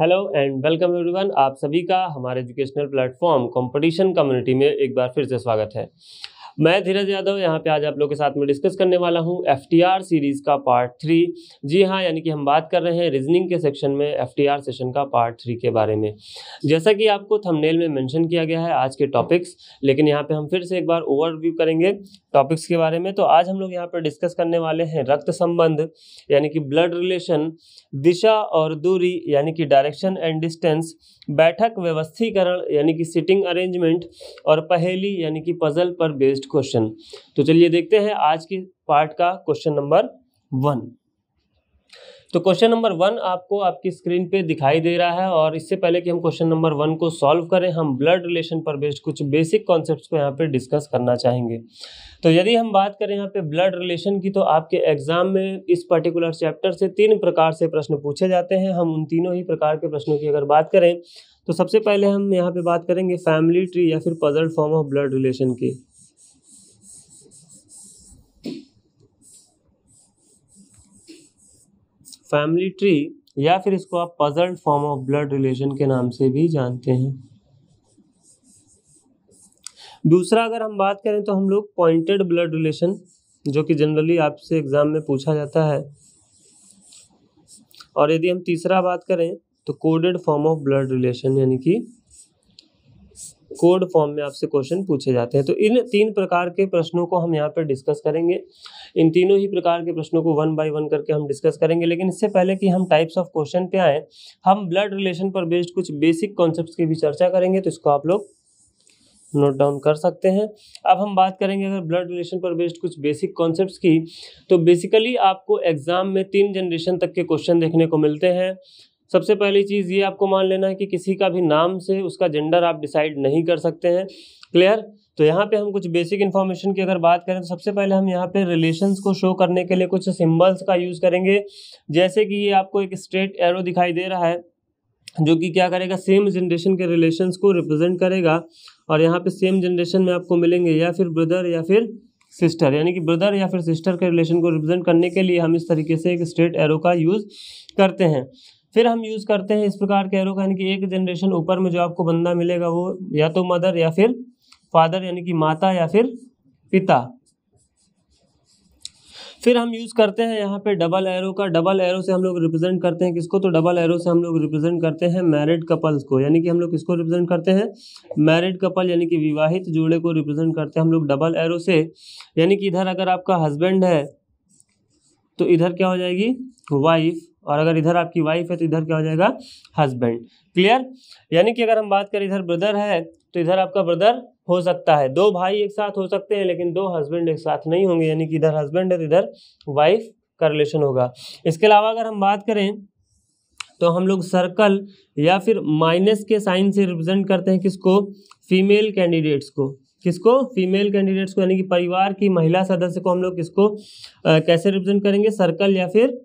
hello and welcome everyone आप सभी का हमारे एजुकेशनल प्लेटफॉर्म कंपटीशन कम्युनिटी में एक बार फिर से स्वागत है मैं धीरज यादव यहाँ पे आज आप लोग के साथ में डिस्कस करने वाला हूँ एफ सीरीज़ का पार्ट थ्री जी हाँ यानी कि हम बात कर रहे हैं रीजनिंग के सेक्शन में एफ सेशन का पार्ट थ्री के बारे में जैसा कि आपको थंबनेल में मेंशन किया गया है आज के टॉपिक्स लेकिन यहाँ पे हम फिर से एक बार ओवरव्यू करेंगे टॉपिक्स के बारे में तो आज हम लोग यहाँ पर डिस्कस करने वाले हैं रक्त संबंध यानी कि ब्लड रिलेशन दिशा और दूरी यानी कि डायरेक्शन एंड डिस्टेंस बैठक व्यवस्थीकरण यानी कि सिटिंग अरेंजमेंट और पहेली यानी कि पजल पर बेस्ड क्वेश्चन तो चलिए देखते हैं आज के पार्ट का क्वेश्चन नंबर वन तो क्वेश्चन नंबर वन आपको आपकी स्क्रीन पे दिखाई दे रहा है और इससे पहले कि हम क्वेश्चन नंबर वन को सॉल्व करें हम ब्लड रिलेशन पर बेस्ड कुछ बेसिक कॉन्सेप्ट्स को यहाँ पे डिस्कस करना चाहेंगे तो यदि हम बात करें यहाँ पे ब्लड रिलेशन की तो आपके एग्जाम में इस पर्टिकुलर चैप्टर से तीन प्रकार से प्रश्न पूछे जाते हैं हम उन तीनों ही प्रकार के प्रश्नों की अगर बात करें तो सबसे पहले हम यहाँ पर बात करेंगे फैमिली ट्री या फिर puzzle form of blood relation की फैमिली ट्री या फिर इसको आप puzzled form of blood relation के नाम से भी जानते हैं दूसरा अगर हम बात करें तो हम लोग पॉइंटेड ब्लड रिलेशन जो कि जनरली आपसे एग्ज़ाम में पूछा जाता है और यदि हम तीसरा बात करें तो coded form of blood relation यानी कि कोड फॉर्म में आपसे क्वेश्चन पूछे जाते हैं तो इन तीन प्रकार के प्रश्नों को हम यहाँ पर डिस्कस करेंगे इन तीनों ही प्रकार के प्रश्नों को वन बाई वन करके हम डिस्कस करेंगे लेकिन इससे पहले कि हम टाइप्स ऑफ क्वेश्चन पे आए हम ब्लड रिलेशन पर बेस्ड कुछ बेसिक कॉन्सेप्ट की भी चर्चा करेंगे तो इसको आप लोग नोट डाउन कर सकते हैं अब हम बात करेंगे अगर ब्लड रिलेशन पर बेस्ड कुछ बेसिक कॉन्सेप्ट्स की तो बेसिकली आपको एग्ज़ाम में तीन जनरेशन तक के क्वेश्चन देखने को मिलते हैं सबसे पहली चीज़ ये आपको मान लेना है कि किसी का भी नाम से उसका जेंडर आप डिसाइड नहीं कर सकते हैं क्लियर तो यहाँ पे हम कुछ बेसिक इन्फॉर्मेशन की अगर बात करें तो सबसे पहले हम यहाँ पे रिलेशंस को शो करने के लिए कुछ सिंबल्स का यूज़ करेंगे जैसे कि ये आपको एक स्ट्रेट एरो दिखाई दे रहा है जो कि क्या करेगा सेम जनरेशन के रिलेशंस को रिप्रेजेंट करेगा और यहाँ पे सेम जनरेशन में आपको मिलेंगे या फिर ब्रदर या फिर सिस्टर यानी कि ब्रदर या फिर सिस्टर के रिलेशन को रिप्रेजेंट करने के लिए हम इस तरीके से एक स्ट्रेट एरो का यूज़ करते हैं फिर हम यूज़ करते हैं इस प्रकार के एरो का यानी कि एक जनरेशन ऊपर में जो आपको बंदा मिलेगा वो या तो मदर या फिर फादर यानी कि माता या फिर पिता फिर हम यूज़ करते हैं यहाँ पे डबल एरो का डबल एरो से हम लोग रिप्रेजेंट करते हैं किसको तो डबल एरो से हम लोग रिप्रेजेंट करते हैं मैरिड कपल्स को यानी कि हम लोग किसको रिप्रेजेंट करते हैं मैरिड कपल यानी कि विवाहित जोड़े को रिप्रेजेंट करते हैं हम लोग डबल एरो से यानी कि इधर अगर आपका हस्बैंड है तो इधर क्या हो जाएगी वाइफ और अगर इधर आपकी वाइफ है तो इधर क्या हो जाएगा हस्बैंड क्लियर यानी कि अगर हम बात करें इधर ब्रदर है तो इधर आपका ब्रदर हो सकता है दो भाई एक साथ हो सकते हैं लेकिन दो हस्बैंड एक साथ नहीं होंगे यानी कि इधर हस्बैंड है तो इधर वाइफ का रिलेशन होगा इसके अलावा अगर हम बात करें तो हम लोग सर्कल या फिर माइनस के साइन से रिप्रेजेंट करते हैं किसको फीमेल कैंडिडेट्स को किसको फीमेल कैंडिडेट्स को यानी कि परिवार की महिला सदस्य को हम लोग किसको आ, कैसे रिप्रेजेंट करेंगे सर्कल या फिर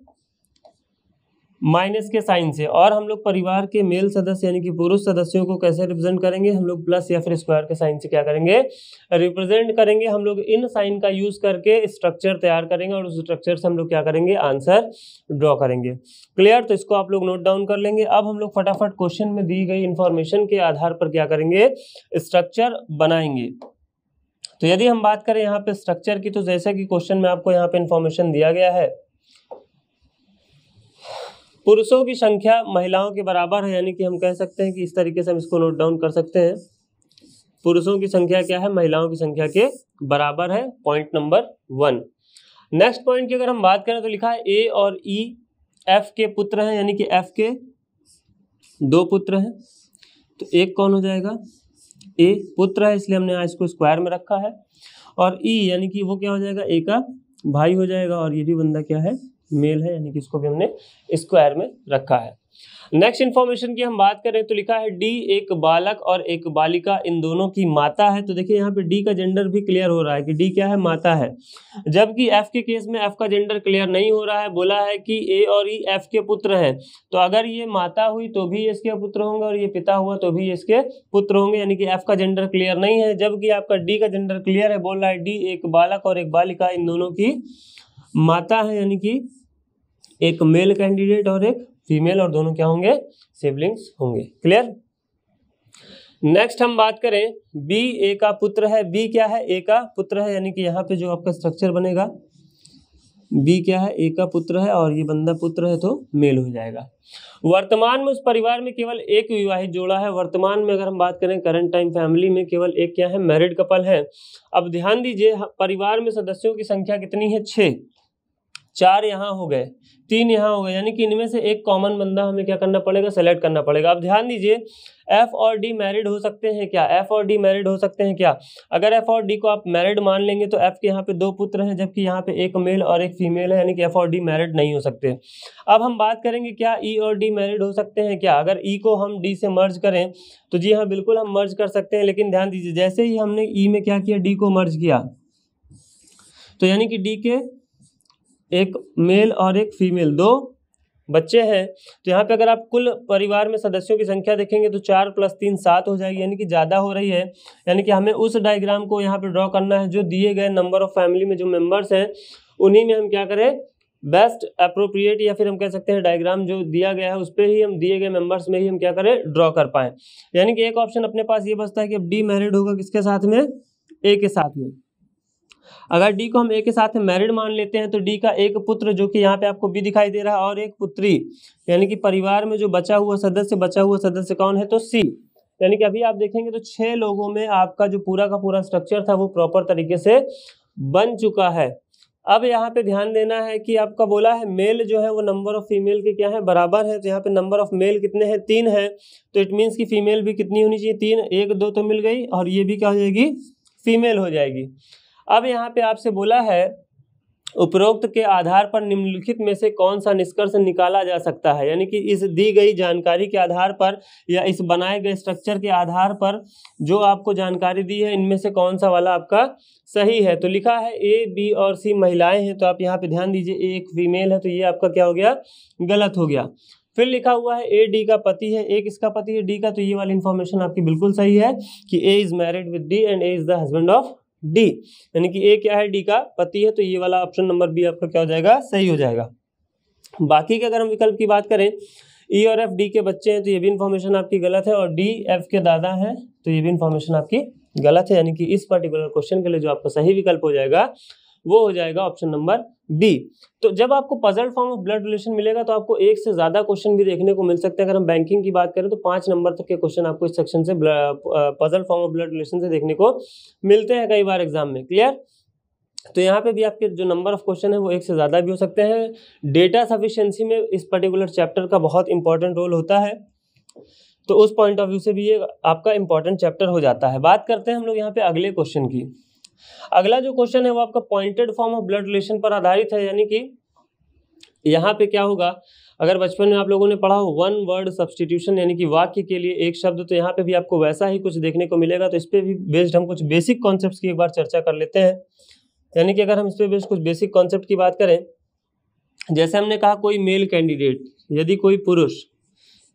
माइनस के साइन से और हम लोग परिवार के मेल सदस्य यानी कि पुरुष सदस्यों को कैसे रिप्रेजेंट करेंगे हम लोग प्लस या फिर स्क्वायर के साइन से क्या करेंगे रिप्रेजेंट करेंगे हम लोग इन साइन का यूज करके स्ट्रक्चर तैयार करेंगे और उस स्ट्रक्चर से हम लोग क्या करेंगे आंसर ड्रॉ करेंगे क्लियर तो इसको आप लोग नोट डाउन कर लेंगे अब हम लोग फटाफट क्वेश्चन में दी गई इन्फॉर्मेशन के आधार पर क्या करेंगे स्ट्रक्चर बनाएंगे तो यदि हम बात करें यहाँ पे स्ट्रक्चर की तो जैसा कि क्वेश्चन में आपको यहाँ पे इन्फॉर्मेशन दिया गया है पुरुषों की संख्या महिलाओं के बराबर है यानी कि हम कह सकते हैं कि इस तरीके से हम इसको नोट डाउन कर सकते हैं पुरुषों की संख्या क्या है महिलाओं की संख्या के बराबर है point number one next point की अगर हम बात करें तो लिखा है ए और ई e, एफ के पुत्र हैं यानी कि एफ के दो पुत्र हैं तो एक कौन हो जाएगा ए पुत्र है इसलिए हमने इसको स्क्वायर में रखा है और ई e, यानी कि वो क्या हो जाएगा ए का भाई हो जाएगा और ये भी बंदा क्या है मेल है यानी कि इसको भी हमने स्क्वायर में रखा है नेक्स्ट इन्फॉर्मेशन की हम बात करें तो लिखा है डी एक बालक और एक बालिका इन दोनों की माता है तो देखिए यहाँ पे डी का जेंडर भी क्लियर हो रहा है कि डी क्या है माता है जबकि एफ के केस में एफ का जेंडर क्लियर नहीं हो रहा है बोला है कि ए और ई e एफ के पुत्र हैं तो अगर ये माता हुई तो भी इसके पुत्र होंगे और ये पिता हुआ तो भी इसके पुत्र होंगे यानी कि एफ का जेंडर क्लियर नहीं है जबकि आपका डी का जेंडर क्लियर है बोल रहा है डी एक बालक और एक बालिका इन दोनों की माता है यानी कि एक मेल कैंडिडेट और एक फीमेल और दोनों क्या होंगे सिबलिंग्स होंगे क्लियर नेक्स्ट हम बात करें बी ए का पुत्र है बी क्या है ए का पुत्र है यानी कि यहाँ पे जो आपका स्ट्रक्चर बनेगा बी क्या है ए का पुत्र है और ये बंदा पुत्र है तो मेल हो जाएगा वर्तमान में उस परिवार में केवल एक विवाहित जोड़ा है वर्तमान में अगर हम बात करें करंट टाइम फैमिली में केवल एक क्या है मैरिड कपल है अब ध्यान दीजिए परिवार में सदस्यों की संख्या कितनी है छः चार यहाँ हो गए तीन यहाँ हो गए यानी कि इनमें से एक कॉमन बंदा हमें क्या करना पड़ेगा सेलेक्ट करना पड़ेगा अब ध्यान दीजिए एफ और डी मैरिड हो सकते हैं क्या एफ और डी मैरिड हो सकते हैं क्या अगर एफ और डी को आप मैरिड मान लेंगे तो एफ के यहाँ पे दो पुत्र हैं जबकि यहाँ पे एक मेल और एक फीमेल है यानी कि एफ और डी मैरिड नहीं हो सकते अब हम बात करेंगे क्या ई e और डी मैरिड हो सकते हैं क्या अगर ई e को हम डी से मर्ज करें तो जी हाँ बिल्कुल हम मर्ज कर सकते हैं लेकिन ध्यान दीजिए जैसे ही हमने ई e में क्या किया डी को मर्ज किया तो यानी कि डी के एक मेल और एक फीमेल दो बच्चे हैं तो यहाँ पे अगर आप कुल परिवार में सदस्यों की संख्या देखेंगे तो चार प्लस तीन सात हो जाएगी यानी कि ज़्यादा हो रही है यानी कि हमें उस डायग्राम को यहाँ पे ड्रॉ करना है जो दिए गए नंबर ऑफ फैमिली में जो मेंबर्स हैं उन्हीं में हम क्या करें बेस्ट अप्रोप्रिएट या फिर हम कह सकते हैं डायग्राम जो दिया गया है उस पर ही हम दिए गए मेम्बर्स में ही हम क्या करें ड्रॉ कर पाएँ यानी कि एक ऑप्शन अपने पास ये बचता है कि अब डी मैरिड होगा किसके साथ में ए के साथ में अगर डी को हम ए के साथ मैरिड मान लेते हैं तो डी का एक पुत्र जो कि यहाँ पे आपको बी दिखाई दे रहा है और एक पुत्री यानी कि परिवार में जो बचा हुआ सदस्य बचा हुआ सदस्य कौन है तो सी यानी कि अभी आप देखेंगे तो छः लोगों में आपका जो पूरा का पूरा स्ट्रक्चर था वो प्रॉपर तरीके से बन चुका है अब यहाँ पे ध्यान देना है कि आपका बोला है मेल जो है वो नंबर ऑफ़ फीमेल के क्या है बराबर है तो यहाँ पे नंबर ऑफ़ मेल कितने हैं तीन है तो इट मीन्स कि फीमेल भी कितनी होनी चाहिए तीन एक दो तो मिल गई और ये भी क्या हो जाएगी फीमेल हो जाएगी अब यहाँ पे आपसे बोला है उपरोक्त के आधार पर निम्नलिखित में से कौन सा निष्कर्ष निकाला जा सकता है यानी कि इस दी गई जानकारी के आधार पर या इस बनाए गए स्ट्रक्चर के आधार पर जो आपको जानकारी दी है इनमें से कौन सा वाला आपका सही है तो लिखा है ए बी और सी महिलाएं हैं तो आप यहाँ पे ध्यान दीजिए एक फीमेल है तो ये आपका क्या हो गया गलत हो गया फिर लिखा हुआ है ए डी का पति है ए किसका पति है डी का तो ये वाली इन्फॉर्मेशन आपकी बिल्कुल सही है कि A is married with D and A is the husband of D यानी कि ए क्या है डी का पति है तो ये वाला ऑप्शन नंबर बी आपका क्या हो जाएगा सही हो जाएगा बाकी के अगर हम विकल्प की बात करें ई e और एफ डी के बच्चे हैं तो ये भी इन्फॉर्मेशन आपकी गलत है और डी एफ के दादा हैं तो ये भी इन्फॉर्मेशन आपकी गलत है यानी कि इस पर्टिकुलर क्वेश्चन के लिए जो आपका सही विकल्प हो जाएगा वो हो जाएगा ऑप्शन नंबर बी तो जब आपको puzzle form of blood relation मिलेगा तो आपको एक से ज़्यादा क्वेश्चन भी देखने को मिल सकते हैं अगर हम बैंकिंग की बात करें तो पांच नंबर तक के क्वेश्चन आपको इस सेक्शन से puzzle form of blood relation से देखने को मिलते हैं कई बार एग्जाम में क्लियर तो यहाँ पे भी आपके जो नंबर ऑफ क्वेश्चन है वो एक से ज़्यादा भी हो सकते हैं डेटा सफिशियंसी में इस पर्टिकुलर चैप्टर का बहुत इंपॉर्टेंट रोल होता है तो उस पॉइंट ऑफ व्यू से भी ये आपका इंपॉर्टेंट चैप्टर हो जाता है बात करते हैं हम लोग यहाँ पे अगले क्वेश्चन की अगला जो क्वेश्चन है वो आपका pointed form of blood relation पर आधारित है यानी कि यहाँ पे क्या होगा अगर बचपन में आप लोगों ने पढ़ा हो वन वर्ड सब्सटीट्यूशन यानी कि वाक्य के लिए एक शब्द तो यहाँ पे भी आपको वैसा ही कुछ देखने को मिलेगा तो इस पर भी बेस्ड हम कुछ बेसिक कॉन्सेप्ट की एक बार चर्चा कर लेते हैं यानी कि अगर हम इस पर बेस्ड कुछ बेसिक कॉन्सेप्ट की बात करें जैसे हमने कहा कोई मेल कैंडिडेट यदि कोई पुरुष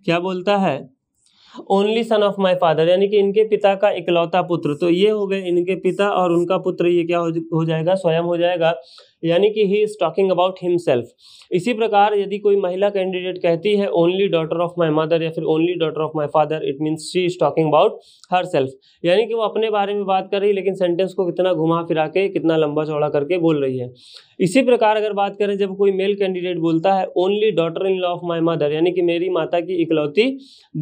क्या बोलता है only son of my father यानी कि इनके पिता का इकलौता पुत्र तो ये हो गए इनके पिता और उनका पुत्र ये क्या हो, जाएगा स्वयं हो जाएगा यानी कि he is talking about himself इसी प्रकार यदि कोई महिला कैंडिडेट कहती है only daughter of my mother या फिर only daughter of my father it means she is talking about herself यानी कि वो अपने बारे में बात कर रही है लेकिन सेंटेंस को कितना घुमा फिरा के कितना लंबा चौड़ा करके बोल रही है इसी प्रकार अगर बात करें जब कोई मेल कैंडिडेट बोलता है only daughter in law of my mother यानी कि मेरी माता की इकलौती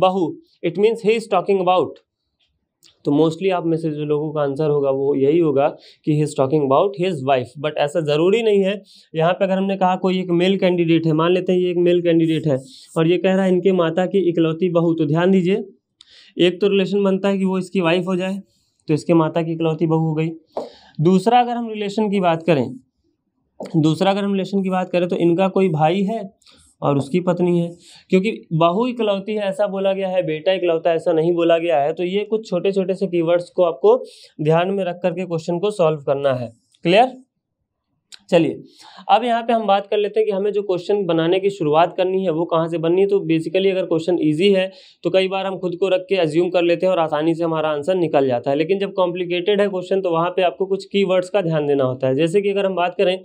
बहू it means he is talking about तो मोस्टली आप में से जो लोगों का आंसर होगा वो यही होगा कि he is talking about his wife but ऐसा ज़रूरी नहीं है यहाँ पे अगर हमने कहा कोई एक मेल कैंडिडेट है मान लेते हैं ये एक मेल कैंडिडेट है और ये कह रहा है इनके माता की इकलौती बहू तो ध्यान दीजिए एक तो रिलेशन बनता है कि वो इसकी वाइफ हो जाए तो इसके माता की इकलौती बहू हो गई दूसरा अगर हम रिलेशन की बात करें दूसरा अगर हम रिलेशन की बात करें तो इनका कोई भाई है और उसकी पत्नी है क्योंकि बहू इकलौती है ऐसा बोला गया है बेटा इकलौता ऐसा नहीं बोला गया है तो ये कुछ छोटे छोटे से कीवर्ड्स को आपको ध्यान में रख करके क्वेश्चन को सॉल्व करना है क्लियर चलिए अब यहाँ पे हम बात कर लेते हैं कि हमें जो क्वेश्चन बनाने की शुरुआत करनी है वो कहाँ से बननी है तो बेसिकली अगर क्वेश्चन इजी है तो कई बार हम खुद को रख के एज्यूम कर लेते हैं और आसानी से हमारा आंसर निकल जाता है लेकिन जब कॉम्प्लिकेटेड है क्वेश्चन तो वहाँ पे आपको कुछ की वर्ड्स का ध्यान देना होता है जैसे कि अगर हम बात करें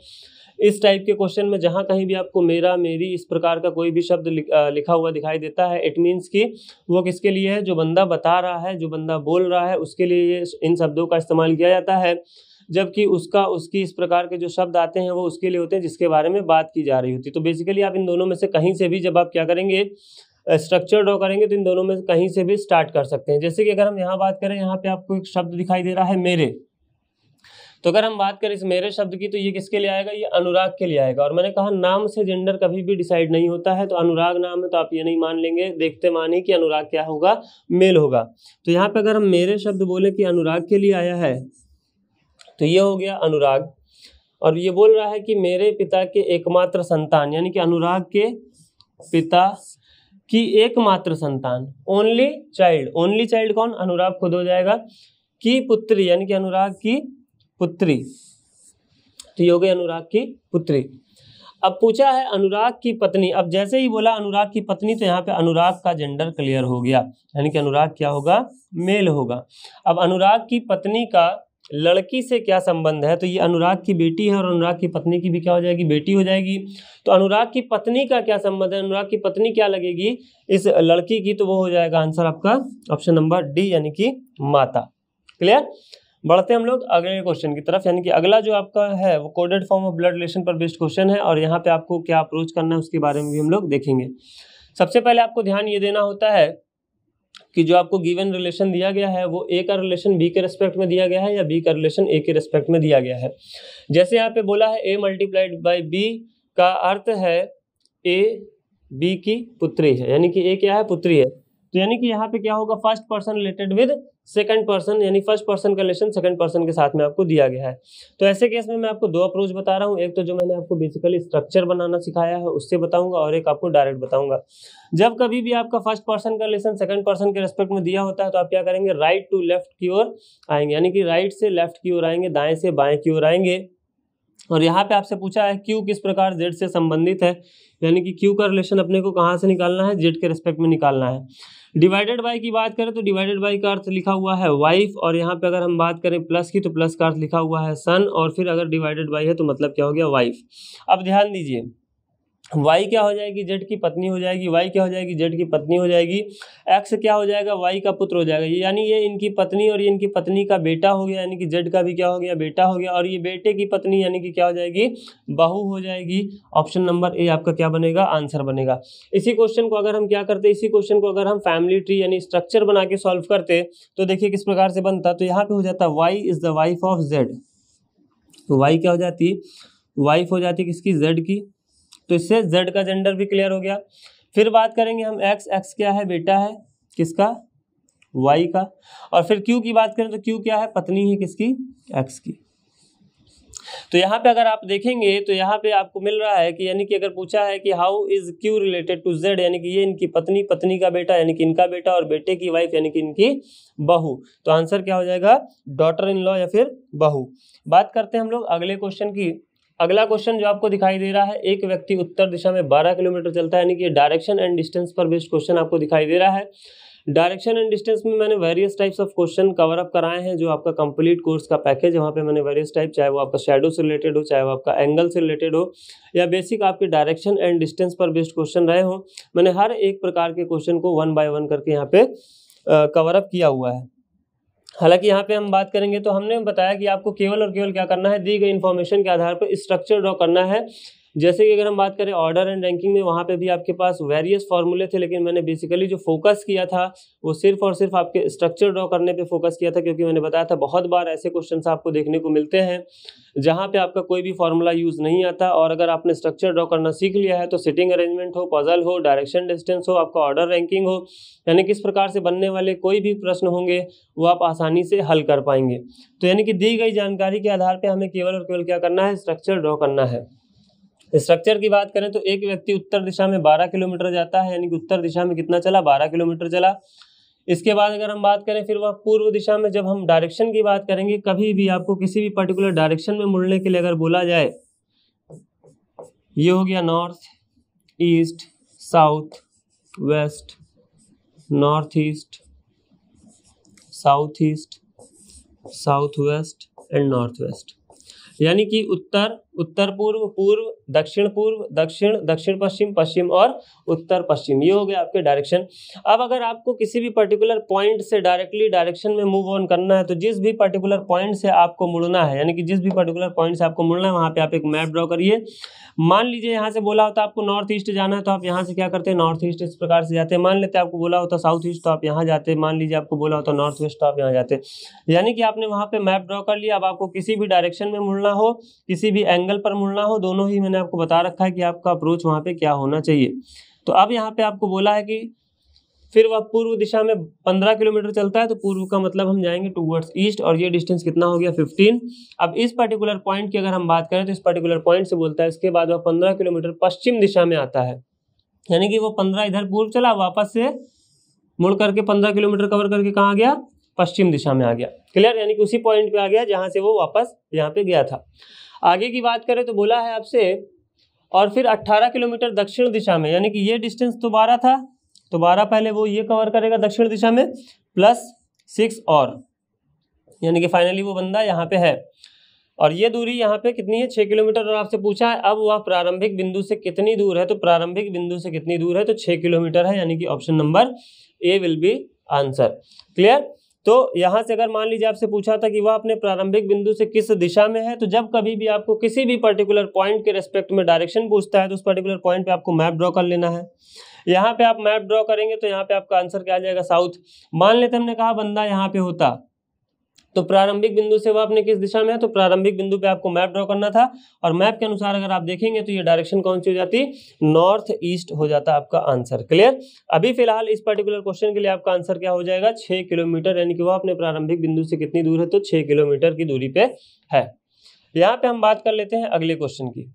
इस टाइप के क्वेश्चन में जहाँ कहीं भी आपको मेरा मेरी इस प्रकार का कोई भी शब्द लिखा हुआ दिखाई देता है इट मीन्स कि वो किसके लिए है जो बंदा बता रहा है जो बंदा बोल रहा है उसके लिए इन शब्दों का इस्तेमाल किया जाता है जबकि उसका उसकी इस प्रकार के जो शब्द आते हैं वो उसके लिए होते हैं जिसके बारे में बात की जा रही होती है तो बेसिकली आप इन दोनों में से कहीं से भी जब आप क्या करेंगे स्ट्रक्चर ड्रॉ करेंगे तो इन दोनों में कहीं से भी स्टार्ट कर सकते हैं जैसे कि अगर हम यहाँ बात करें यहाँ पे आपको एक शब्द दिखाई दे रहा है मेरे तो अगर हम बात करें इस मेरे शब्द की तो ये किसके लिए आएगा ये अनुराग के लिए आएगा और मैंने कहा नाम से जेंडर कभी भी डिसाइड नहीं होता है तो अनुराग नाम है तो आप ये नहीं मान लेंगे देखते मानिए कि अनुराग क्या होगा मेल होगा तो यहाँ पे अगर हम मेरे शब्द बोले कि अनुराग के लिए आया है तो ये हो गया अनुराग और ये बोल रहा है कि मेरे पिता के एकमात्र संतान यानी कि अनुराग के पिता की एकमात्र संतान ओनली चाइल्ड ओनली चाइल्ड कौन अनुराग खुद हो जाएगा की पुत्री यानी कि अनुराग की पुत्री तो योगे अनुराग की पुत्री अब पूछा है अनुराग की पत्नी अब जैसे ही बोला अनुराग की पत्नी तो यहाँ पे अनुराग का जेंडर क्लियर हो गया यानी कि अनुराग क्या होगा मेल होगा अब अनुराग की पत्नी का लड़की से क्या संबंध है तो ये अनुराग की बेटी है और अनुराग की पत्नी की भी क्या हो जाएगी बेटी हो जाएगी तो अनुराग की पत्नी का क्या संबंध है अनुराग की पत्नी क्या लगेगी इस लड़की की तो वो हो जाएगा आंसर आपका ऑप्शन नंबर डी यानी कि माता क्लियर बढ़ते हम लोग अगले क्वेश्चन की तरफ यानी कि अगला जो आपका है वो coded form of blood relation पर बेस्ड क्वेश्चन है और यहाँ पे आपको क्या अप्रोच करना है उसके बारे में भी हम लोग देखेंगे सबसे पहले आपको ध्यान ये देना होता है कि जो आपको गिवन रिलेशन दिया गया है वो ए का रिलेशन बी के रेस्पेक्ट में दिया गया है या बी का रिलेशन ए के रेस्पेक्ट में दिया गया है जैसे यहाँ पे बोला है ए मल्टीप्लाइड बाई बी का अर्थ है ए बी की पुत्री है यानी कि ए क्या है पुत्री है तो यानी कि यहाँ पे क्या होगा first person related with second person यानी फर्स्ट पर्सन का रिलेशन सेकंड पर्सन के साथ में आपको दिया गया है तो ऐसे केस में मैं आपको दो अप्रोच बता रहा हूँ एक तो जो मैंने आपको बेसिकली स्ट्रक्चर बनाना सिखाया है उससे बताऊंगा और एक आपको डायरेक्ट बताऊंगा जब कभी भी आपका फर्स्ट पर्सन का रिलेशन सेकंड पर्सन के रेस्पेक्ट में दिया होता है तो आप क्या करेंगे राइट टू लेफ्ट की ओर आएंगे यानी कि राइट से लेफ्ट की ओर आएंगे दाएं से बाएं की ओर आएंगे और यहाँ पे आपसे पूछा है क्यू किस प्रकार जेड से संबंधित है यानी कि क्यू का रिलेशन अपने को कहाँ से निकालना है जेड के रेस्पेक्ट में निकालना है डिवाइडेड बाई की बात करें तो डिवाइडेड बाई का अर्थ लिखा हुआ है वाइफ और यहाँ पे अगर हम बात करें प्लस की तो प्लस का अर्थ लिखा हुआ है सन और फिर अगर डिवाइडेड बाई है तो मतलब क्या हो गया वाइफ अब ध्यान दीजिए वाई क्या हो जाएगी जेड की पत्नी हो जाएगी वाई क्या हो जाएगी जेड की पत्नी हो जाएगी एक्स क्या हो जाएगा वाई का पुत्र हो जाएगा यानी ये इनकी पत्नी और ये इनकी पत्नी का बेटा हो गया यानी कि जेड का भी क्या हो गया बेटा हो गया और ये बेटे की पत्नी यानी कि क्या हो जाएगी बहू हो जाएगी ऑप्शन नंबर ए आपका क्या बनेगा आंसर बनेगा इसी क्वेश्चन को अगर हम क्या करते इसी क्वेश्चन को अगर हम फैमिली ट्री यानी स्ट्रक्चर बना के सॉल्व करते तो देखिए किस प्रकार से बनता तो यहाँ पे हो जाता Y is the wife of Z Y क्या हो जाती वाइफ हो जाती किसकी जेड की तो इससे जेड का जेंडर भी क्लियर हो गया फिर बात करेंगे हम एक्स एक्स क्या है बेटा है किसका वाई का और फिर क्यू की बात करें तो क्यू क्या है पत्नी है किसकी एक्स की तो यहाँ पे अगर आप देखेंगे तो यहाँ पे आपको मिल रहा है कि यानी कि अगर पूछा है कि how is Q related to Z यानी कि ये इनकी पत्नी पत्नी का बेटा यानी कि इनका बेटा और बेटे की वाइफ यानी कि इनकी बहू तो आंसर क्या हो जाएगा डॉटर इन लॉ या फिर बहू बात करते हैं हम लोग अगले क्वेश्चन की अगला क्वेश्चन जो आपको दिखाई दे रहा है एक व्यक्ति उत्तर दिशा में 12 किलोमीटर चलता है यानी कि डायरेक्शन एंड डिस्टेंस पर बेस्ड क्वेश्चन आपको दिखाई दे रहा है डायरेक्शन एंड डिस्टेंस में मैंने various types of question cover up कराए हैं जो आपका कंप्लीट कोर्स का पैकेज वहाँ पे मैंने वेरियस टाइप चाहे वो आपका शेडो से रिलेटेड हो चाहे वो आपका एंगल से रिलेटेड हो या बेसिक आपके डायरेक्शन एंड डिस्टेंस पर बेस्ड क्वेश्चन रहे हो मैंने हर एक प्रकार के क्वेश्चन को वन बाय वन करके यहाँ पे कवर अप किया हुआ है हालांकि यहाँ पे हम बात करेंगे तो हमने बताया कि आपको केवल और केवल क्या करना है दी गई इन्फॉर्मेशन के आधार पर स्ट्रक्चर ड्रॉ करना है जैसे कि अगर हम बात करें ऑर्डर एंड रैंकिंग में वहाँ पे भी आपके पास वेरियस फार्मूले थे लेकिन मैंने बेसिकली जो फोकस किया था वो सिर्फ और सिर्फ आपके स्ट्रक्चर ड्रॉ करने पे फोकस किया था क्योंकि मैंने बताया था बहुत बार ऐसे क्वेश्चन आपको देखने को मिलते हैं जहाँ पे आपका कोई भी फार्मूला यूज़ नहीं आता और अगर आपने स्ट्रक्चर ड्रॉ करना सीख लिया है तो सिटिंग अरेंजमेंट हो पजल हो डायरेक्शन डिस्टेंस हो आपका ऑर्डर रैंकिंग हो यानी किस प्रकार से बनने वाले कोई भी प्रश्न होंगे वो आप आसानी से हल कर पाएंगे तो यानी कि दी गई जानकारी के आधार पर हमें केवल और केवल क्या करना है स्ट्रक्चर ड्रॉ करना है स्ट्रक्चर तो की बात करें तो एक व्यक्ति उत्तर दिशा में बारह किलोमीटर जाता है यानी कि उत्तर दिशा में कितना चला बारह किलोमीटर चला इसके बाद अगर हम बात करें फिर वह पूर्व दिशा में जब हम डायरेक्शन की बात करेंगे कभी भी आपको किसी भी पर्टिकुलर डायरेक्शन में मुड़ने के लिए अगर बोला जाए ये हो गया north east south west north east south east south west and north west यानी कि उत्तर उत्तर पूर्व पूर्व दक्षिण पूर्व दक्षिण दक्षिण पश्चिम पश्चिम और उत्तर पश्चिम ये हो गया आपके डायरेक्शन अब अगर आपको किसी भी पर्टिकुलर पॉइंट से डायरेक्टली डायरेक्शन में मूव ऑन करना है तो जिस भी पर्टिकुलर पॉइंट से आपको मुड़ना है यानी कि जिस भी पर्टिकुलर पॉइंट से आपको मुड़ना है वहाँ पर आप एक मैप ड्रॉ करिए मान लीजिए यहाँ से बोला होता आपको नॉर्थ ईस्ट जाना है तो आप यहाँ से क्या करते हैं नॉर्थ ईस्ट इस प्रकार से जाते हैं मान लेते आपको बोला होता साउथ ईस्ट तो आप यहाँ जाते मान लीजिए आपको बोला होता नॉर्थ वेस्ट तो आप यहाँ जाते यानी कि आपने वहाँ पर मैप ड्रॉ कर लिया अब आपको किसी भी डायरेक्शन में मुड़ना हो किसी भी एंगल पर मुड़ना हो दोनों ही मैंने आपको बता रखा है कि आपका अप्रोच वहाँ पे क्या होना चाहिए तो अब यहाँ पे आपको बोला है कि फिर वह पूर्व दिशा में पंद्रह किलोमीटर चलता है तो पूर्व का मतलब हम जाएंगे टूवर्ड्स ईस्ट और ये डिस्टेंस कितना हो गया फिफ्टीन अब इस पर्टिकुलर पॉइंट की अगर हम बात करें तो इस पर्टिकुलर पॉइंट से बोलता है इसके बाद वह पंद्रह किलोमीटर पश्चिम दिशा में आता है यानी कि वो पंद्रह इधर पूर्व चला वापस से मुड़ करके पंद्रह किलोमीटर कवर करके कहाँ गया पश्चिम दिशा में आ गया क्लियर यानी कि उसी पॉइंट पे आ गया जहाँ से वो वापस यहाँ पे गया था आगे की बात करें तो बोला है आपसे और फिर 18 किलोमीटर दक्षिण दिशा में यानी कि ये डिस्टेंस तो बारह था तो बारह पहले वो ये कवर करेगा दक्षिण दिशा में प्लस सिक्स और यानी कि फाइनली वो बंदा यहाँ पे है और ये दूरी यहाँ पे कितनी है छः किलोमीटर और आपसे पूछा है अब वह प्रारंभिक बिंदु से कितनी दूर है तो प्रारंभिक बिंदु से कितनी दूर है तो छः किलोमीटर है यानी कि option number A will be answer clear तो यहाँ से अगर मान लीजिए आपसे पूछा था कि वह अपने प्रारंभिक बिंदु से किस दिशा में है तो जब कभी भी आपको किसी भी पर्टिकुलर पॉइंट के रेस्पेक्ट में डायरेक्शन पूछता है तो उस पर्टिकुलर पॉइंट पे आपको मैप ड्रॉ कर लेना है यहाँ पे आप मैप ड्रॉ करेंगे तो यहाँ पे आपका आंसर क्या आ जाएगा साउथ मान लेते हमने कहा बंदा यहाँ पे होता तो प्रारंभिक बिंदु से वो आपने किस दिशा में है तो प्रारंभिक बिंदु पे आपको मैप ड्रॉ करना था और मैप के अनुसार अगर आप देखेंगे तो ये डायरेक्शन कौन सी हो जाती नॉर्थ ईस्ट हो जाता आपका आंसर क्लियर अभी फिलहाल इस पर्टिकुलर क्वेश्चन के लिए आपका आंसर क्या हो जाएगा छः किलोमीटर यानी कि वह अपने प्रारंभिक बिंदु से कितनी दूर है तो छह किलोमीटर की दूरी पे है यहाँ पे हम बात कर लेते हैं अगले क्वेश्चन की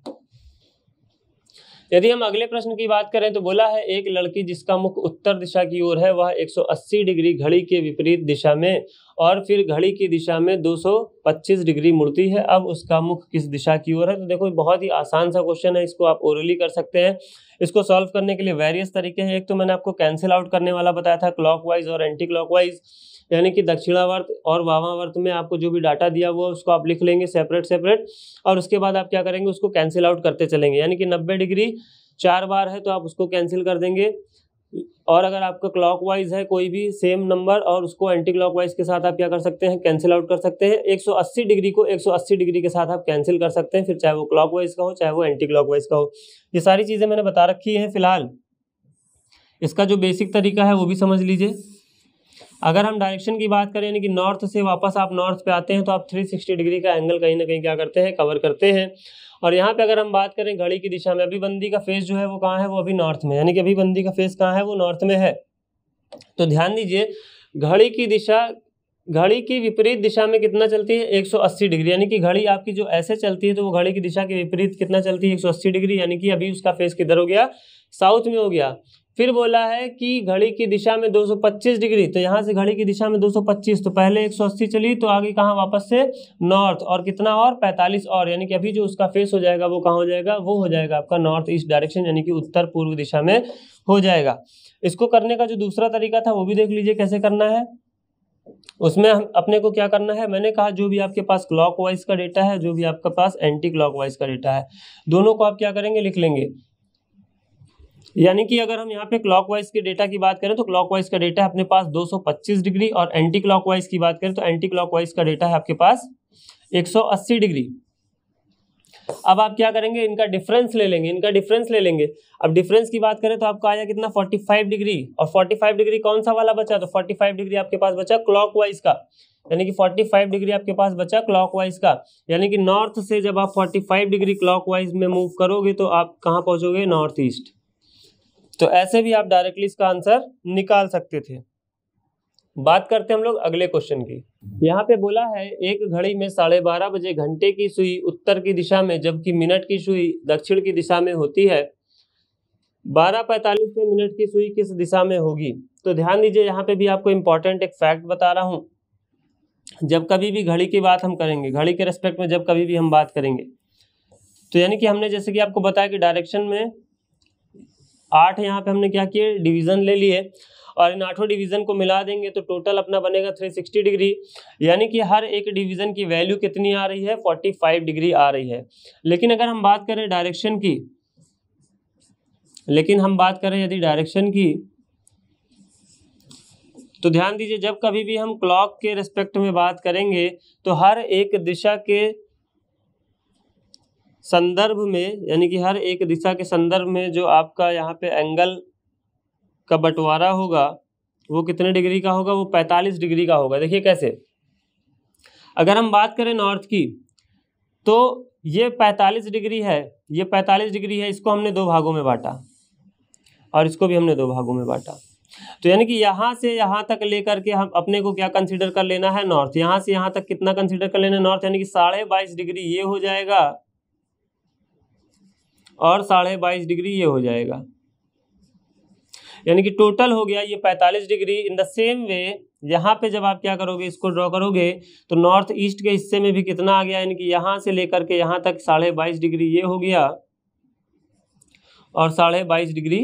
यदि हम अगले प्रश्न की बात करें तो बोला है एक लड़की जिसका मुख उत्तर दिशा की ओर है वह 180 डिग्री घड़ी के विपरीत दिशा में और फिर घड़ी की दिशा में 225 डिग्री मुड़ती है अब उसका मुख किस दिशा की ओर है तो देखो बहुत ही आसान सा क्वेश्चन है इसको आप ओरली कर सकते हैं इसको सॉल्व करने के लिए वेरियस तरीके हैं एक तो मैंने आपको कैंसिल आउट करने वाला बताया था क्लॉक और एंटी क्लॉक यानी कि दक्षिणावर्त और वामावर्त में आपको जो भी डाटा दिया हुआ उसको आप लिख लेंगे सेपरेट सेपरेट और उसके बाद आप क्या करेंगे उसको कैंसिल आउट करते चलेंगे यानी कि 90 डिग्री चार बार है तो आप उसको कैंसिल कर देंगे और अगर आपका वाइज है कोई भी सेम नंबर और उसको एंटी वाइज के साथ आप क्या कर सकते हैं कैंसिल आउट कर सकते हैं 180 डिग्री को 180 डिग्री के साथ आप कैंसिल कर सकते हैं फिर चाहे वो वाइज का हो चाहे वो एंटी वाइज का हो ये सारी चीज़ें मैंने बता रखी है फिलहाल इसका जो बेसिक तरीका है वो भी समझ लीजिए अगर हम डायरेक्शन की बात करें यानी कि नॉर्थ से वापस आप नॉर्थ पे आते हैं तो आप 360 डिग्री का एंगल कहीं ना कहीं क्या करते हैं कवर करते हैं और यहाँ पे अगर हम बात करें घड़ी की दिशा में अभी बंदी का फेस जो है वो कहाँ है वो अभी नॉर्थ में यानी कि अभी बंदी का फेस कहाँ है वो नॉर्थ में है तो ध्यान दीजिए घड़ी की दिशा घड़ी की विपरीत दिशा में कितना चलती है 180 डिग्री यानी कि घड़ी आपकी जो ऐसे चलती है तो वो घड़ी की दिशा के विपरीत कितना चलती है 180 डिग्री यानी कि अभी उसका फेस किधर हो गया साउथ में हो गया फिर बोला है कि घड़ी की दिशा में 225 डिग्री तो यहाँ से घड़ी की दिशा में 225 तो पहले 180 चली तो आगे कहाँ वापस से नॉर्थ और कितना और 45 और यानी कि अभी जो उसका फेस हो जाएगा वो कहाँ हो जाएगा वो हो जाएगा आपका नॉर्थ ईस्ट डायरेक्शन यानी कि उत्तर पूर्व दिशा में हो जाएगा इसको करने का जो दूसरा तरीका था वो भी देख लीजिए कैसे करना है उसमें हम अपने को क्या करना है मैंने कहा जो भी आपके पास क्लॉक वाइज का डेटा है जो भी आपके पास एंटी क्लॉक वाइज का डेटा है दोनों को आप क्या करेंगे लिख लेंगे यानी कि अगर हम यहाँ पे क्लॉकवाइज के डेटा की बात करें तो क्लॉकवाइज का डेटा है अपने पास 225 डिग्री और एंटी क्लॉकवाइज की बात करें तो एंटी क्लॉकवाइज का डेटा है आपके पास 180 डिग्री अब आप क्या करेंगे इनका डिफरेंस ले लेंगे इनका डिफरेंस ले लेंगे अब डिफरेंस की बात करें तो आपका आया कितना 45 डिग्री और 45 डिग्री कौन सा वाला बचा तो 45 डिग्री आपके पास बचा वाइज का यानी कि 45 डिग्री आपके पास बचा वाइज का यानी कि नॉर्थ से जब आप 45 डिग्री वाइज में मूव करोगे तो आप कहाँ पहुँचोगे नॉर्थ ईस्ट तो ऐसे भी आप डायरेक्टली इसका आंसर निकाल सकते थे बात करते हम लोग अगले क्वेश्चन की यहाँ पे बोला है एक घड़ी में साढ़े बारह बजे घंटे की सुई उत्तर की दिशा में जबकि मिनट की सुई दक्षिण की दिशा में होती है बारह पैंतालीस में मिनट की सुई किस दिशा में होगी तो ध्यान दीजिए यहाँ पे भी आपको इम्पोर्टेंट एक फैक्ट बता रहा हूँ जब कभी भी घड़ी की बात हम करेंगे घड़ी के रेस्पेक्ट में जब कभी भी हम बात करेंगे तो यानी कि हमने जैसे कि आपको बताया कि डायरेक्शन में आठ यहाँ पे हमने क्या किए डिवीज़न ले लिए और इन आठों डिवीज़न को मिला देंगे तो टोटल अपना बनेगा 360 डिग्री यानी कि हर एक डिवीज़न की वैल्यू कितनी आ रही है 45 डिग्री आ रही है लेकिन अगर हम बात करें डायरेक्शन की लेकिन हम बात करें यदि डायरेक्शन की तो ध्यान दीजिए जब कभी भी हम क्लॉक के रेस्पेक्ट में बात करेंगे तो हर एक दिशा के संदर्भ में यानी कि हर एक दिशा के संदर्भ में जो आपका यहाँ पे एंगल का बंटवारा होगा वो कितने डिग्री का होगा वो 45 डिग्री का होगा देखिए कैसे अगर हम बात करें नॉर्थ की तो ये 45 डिग्री है ये 45 डिग्री है इसको हमने दो भागों में बांटा और इसको भी हमने दो भागों में बांटा तो यानी कि यहाँ से यहाँ तक लेकर के हम अपने को क्या कंसिडर कर लेना है नॉर्थ यहाँ से यहाँ तक कितना कंसिडर कर लेना है नॉर्थ यानी कि साढ़े बाईस डिग्री ये हो जाएगा और साढ़े बाईस डिग्री ये हो जाएगा यानी कि टोटल हो गया ये पैंतालीस degree in the same way यहाँ पे जब आप क्या करोगे इसको ड्रॉ करोगे तो नॉर्थ ईस्ट के हिस्से में भी कितना आ गया यानी कि यहाँ से लेकर के यहाँ तक साढ़े बाईस डिग्री ये हो गया और साढ़े बाईस डिग्री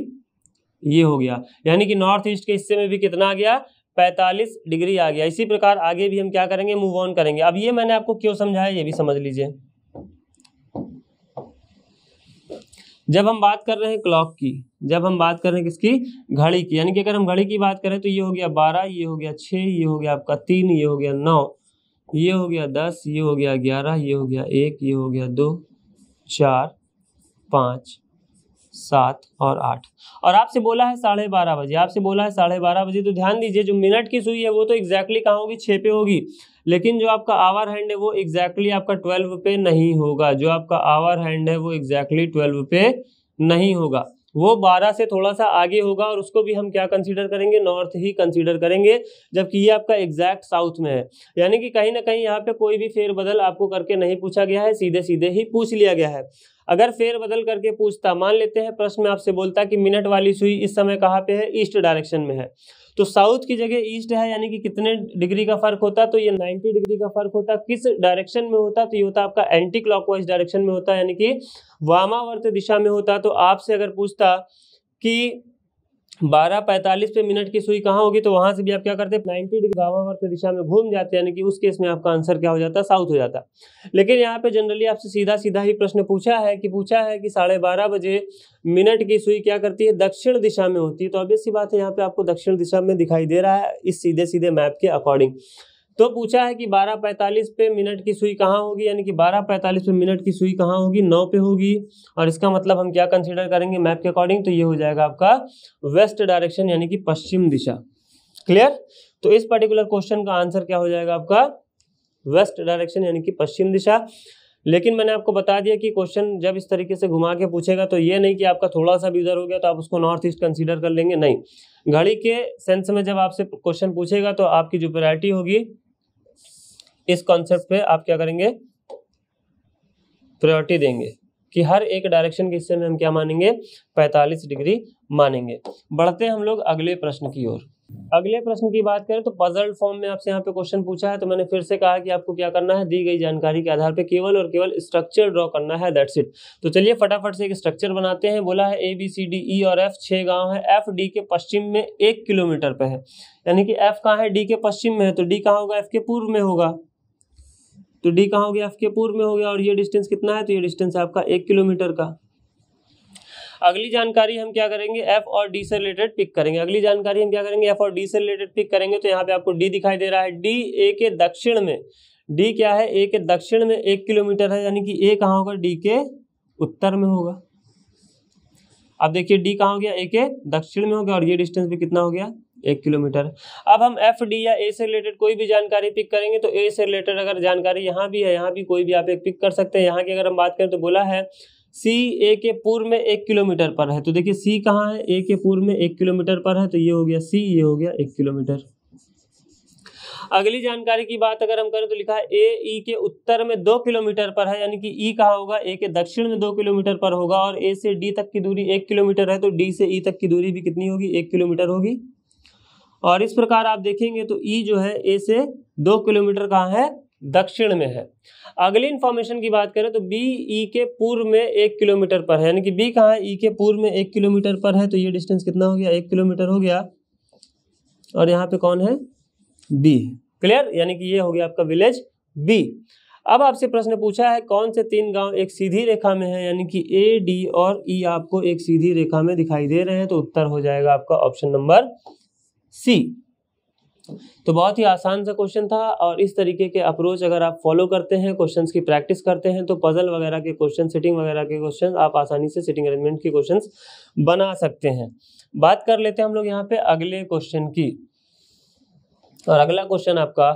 ये हो गया यानी कि नॉर्थ ईस्ट के हिस्से में भी कितना आ गया पैंतालीस डिग्री आ गया इसी प्रकार आगे भी हम क्या करेंगे मूव ऑन करेंगे अब ये मैंने आपको क्यों समझाया ये भी समझ लीजिए जब हम बात कर रहे हैं क्लॉक की जब हम बात कर रहे हैं किसकी घड़ी की यानी कि अगर हम घड़ी की बात करें तो ये हो गया बारह ये हो गया छः ये हो गया आपका तीन ये हो गया नौ ये हो गया दस ये हो गया ग्यारह ये हो गया एक ये हो गया दो चार पाँच सात और आठ और आपसे बोला है साढ़े बारह बजे आपसे बोला है साढ़े बारह बजे तो ध्यान दीजिए जो मिनट की सुई है वो तो एग्जैक्टली कहाँ होगी छः पे होगी लेकिन जो आपका आवर हैंड है वो एग्जैक्टली आपका ट्वेल्व पे नहीं होगा जो आपका आवर हैंड है वो एग्जैक्टली ट्वेल्व पे नहीं होगा वो बारह से थोड़ा सा आगे होगा और उसको भी हम क्या कंसीडर करेंगे नॉर्थ ही कंसीडर करेंगे जबकि ये आपका एग्जैक्ट साउथ में है यानी कि कहीं ना कहीं यहाँ पे कोई भी फेरबदल आपको करके नहीं पूछा गया है सीधे सीधे ही पूछ लिया गया है अगर फेरबदल करके पूछता मान लेते हैं प्रश्न में आपसे बोलता कि मिनट वाली सुई इस समय कहाँ पे है ईस्ट डायरेक्शन में है तो साउथ की जगह ईस्ट है यानी कि कितने डिग्री का फर्क होता है तो ये 90 डिग्री का फर्क होता है किस डायरेक्शन में होता तो ये होता आपका एंटी क्लॉकवाइज डायरेक्शन में होता है यानी कि वामावर्त दिशा में होता तो आपसे अगर पूछता कि बारह पैंतालीस पे मिनट की सुई कहाँ होगी तो वहां से भी आप क्या करते हैं नाइन्टी डिग्री वामावर्त दिशा में घूम जाते हैं यानी कि उस केस में आपका आंसर क्या हो जाता है साउथ हो जाता लेकिन यहाँ पे जनरली आपसे सीधा सीधा ही प्रश्न पूछा है कि पूछा है कि साढ़े बारह बजे मिनट की सुई क्या करती है दक्षिण दिशा में होती है तो अब सी बात है यहाँ पे आपको दक्षिण दिशा में दिखाई दे रहा है इस सीधे सीधे मैप के अकॉर्डिंग तो पूछा है कि बारह पैंतालीस पे मिनट की सुई कहाँ होगी यानी कि बारह पैंतालीस पे मिनट की सुई कहाँ होगी नौ पे होगी और इसका मतलब हम क्या कंसिडर करेंगे मैप के अकॉर्डिंग तो ये हो जाएगा आपका वेस्ट डायरेक्शन यानी कि पश्चिम दिशा क्लियर तो इस पर्टिकुलर क्वेश्चन का आंसर क्या हो जाएगा आपका वेस्ट डायरेक्शन यानी कि पश्चिम दिशा लेकिन मैंने आपको बता दिया कि क्वेश्चन जब इस तरीके से घुमा के पूछेगा तो ये नहीं कि आपका थोड़ा सा भी उधर हो गया तो आप उसको नॉर्थ ईस्ट कंसीडर कर लेंगे नहीं घड़ी के सेंस में जब आपसे क्वेश्चन पूछेगा तो आपकी जो प्रायोरिटी होगी इस कॉन्सेप्ट पे आप क्या करेंगे प्रायोरिटी देंगे कि हर एक डायरेक्शन के हिस्से में हम क्या मानेंगे 45 डिग्री मानेंगे बढ़ते हैं हम लोग अगले प्रश्न की ओर अगले प्रश्न की बात करें तो पजल फॉर्म में आपसे यहाँ पे क्वेश्चन पूछा है तो मैंने फिर से कहा कि आपको क्या करना है दी गई जानकारी के आधार पे केवल और केवल स्ट्रक्चर ड्रॉ करना है दैट्स इट तो चलिए फटाफट से एक स्ट्रक्चर बनाते हैं बोला है ए बी सी डी ई और एफ छह गांव है एफ डी के पश्चिम में एक किलोमीटर पे है यानी कि एफ कहाँ है डी के पश्चिम में है तो डी कहाँ होगा एफ के पूर्व में होगा तो डी कहाँ हो गया आपके पूर्व में हो गया और ये डिस्टेंस कितना है तो ये डिस्टेंस है आपका एक किलोमीटर का अगली जानकारी हम क्या करेंगे एफ और डी से रिलेटेड पिक करेंगे अगली जानकारी हम क्या करेंगे एफ और डी से रिलेटेड पिक करेंगे तो यहाँ पे आपको डी दिखाई दे रहा है डी ए के दक्षिण में डी क्या है ए के दक्षिण में एक किलोमीटर है यानी कि ए कहाँ होगा डी के उत्तर में होगा अब देखिए डी कहाँ हो गया ए के दक्षिण में हो गया और ये डिस्टेंस भी कितना हो गया एक किलोमीटर अब हम एफ डी या ए से रिलेटेड कोई भी जानकारी पिक करेंगे तो ए से रिलेटेड अगर जानकारी यहाँ भी है यहाँ भी कोई भी आप एक पिक कर सकते हैं यहाँ की अगर हम बात करें तो बोला है सी ए के पूर्व में एक किलोमीटर पर है तो देखिए सी कहाँ है ए के पूर्व में एक किलोमीटर पर है तो ये हो गया सी ये हो गया एक किलोमीटर अगली जानकारी की बात अगर हम करें तो लिखा है ए ई e के उत्तर में दो किलोमीटर पर है यानी कि ई e कहाँ होगा ए के दक्षिण में दो किलोमीटर पर होगा और ए से डी तक की दूरी एक किलोमीटर है तो डी से ई e तक की दूरी भी कितनी होगी एक किलोमीटर होगी और इस प्रकार आप देखेंगे तो ई e जो है ए से दो किलोमीटर कहाँ है दक्षिण में है अगली इन्फॉर्मेशन की बात करें तो बी ई e के पूर्व में एक किलोमीटर पर है यानी कि बी कहाँ है ई e के पूर्व में एक किलोमीटर पर है तो ये डिस्टेंस कितना हो गया एक किलोमीटर हो गया और यहाँ पे कौन है बी क्लियर यानी कि ये हो गया आपका विलेज बी अब आपसे प्रश्न पूछा है कौन से तीन गांव एक सीधी रेखा में है यानी कि ए डी और ई e आपको एक सीधी रेखा में दिखाई दे रहे हैं तो उत्तर हो जाएगा आपका ऑप्शन नंबर सी तो बहुत ही आसान सा क्वेश्चन था और इस तरीके के अप्रोच अगर आप फॉलो करते हैं क्वेश्चंस की प्रैक्टिस करते हैं तो पजल वगैरह के क्वेश्चन सिटिंग वगैरह के क्वेश्चन आप आसानी से सिटिंग अरेंजमेंट के क्वेश्चन बना सकते हैं बात कर लेते हैं हम लोग यहाँ पे अगले क्वेश्चन की और अगला क्वेश्चन आपका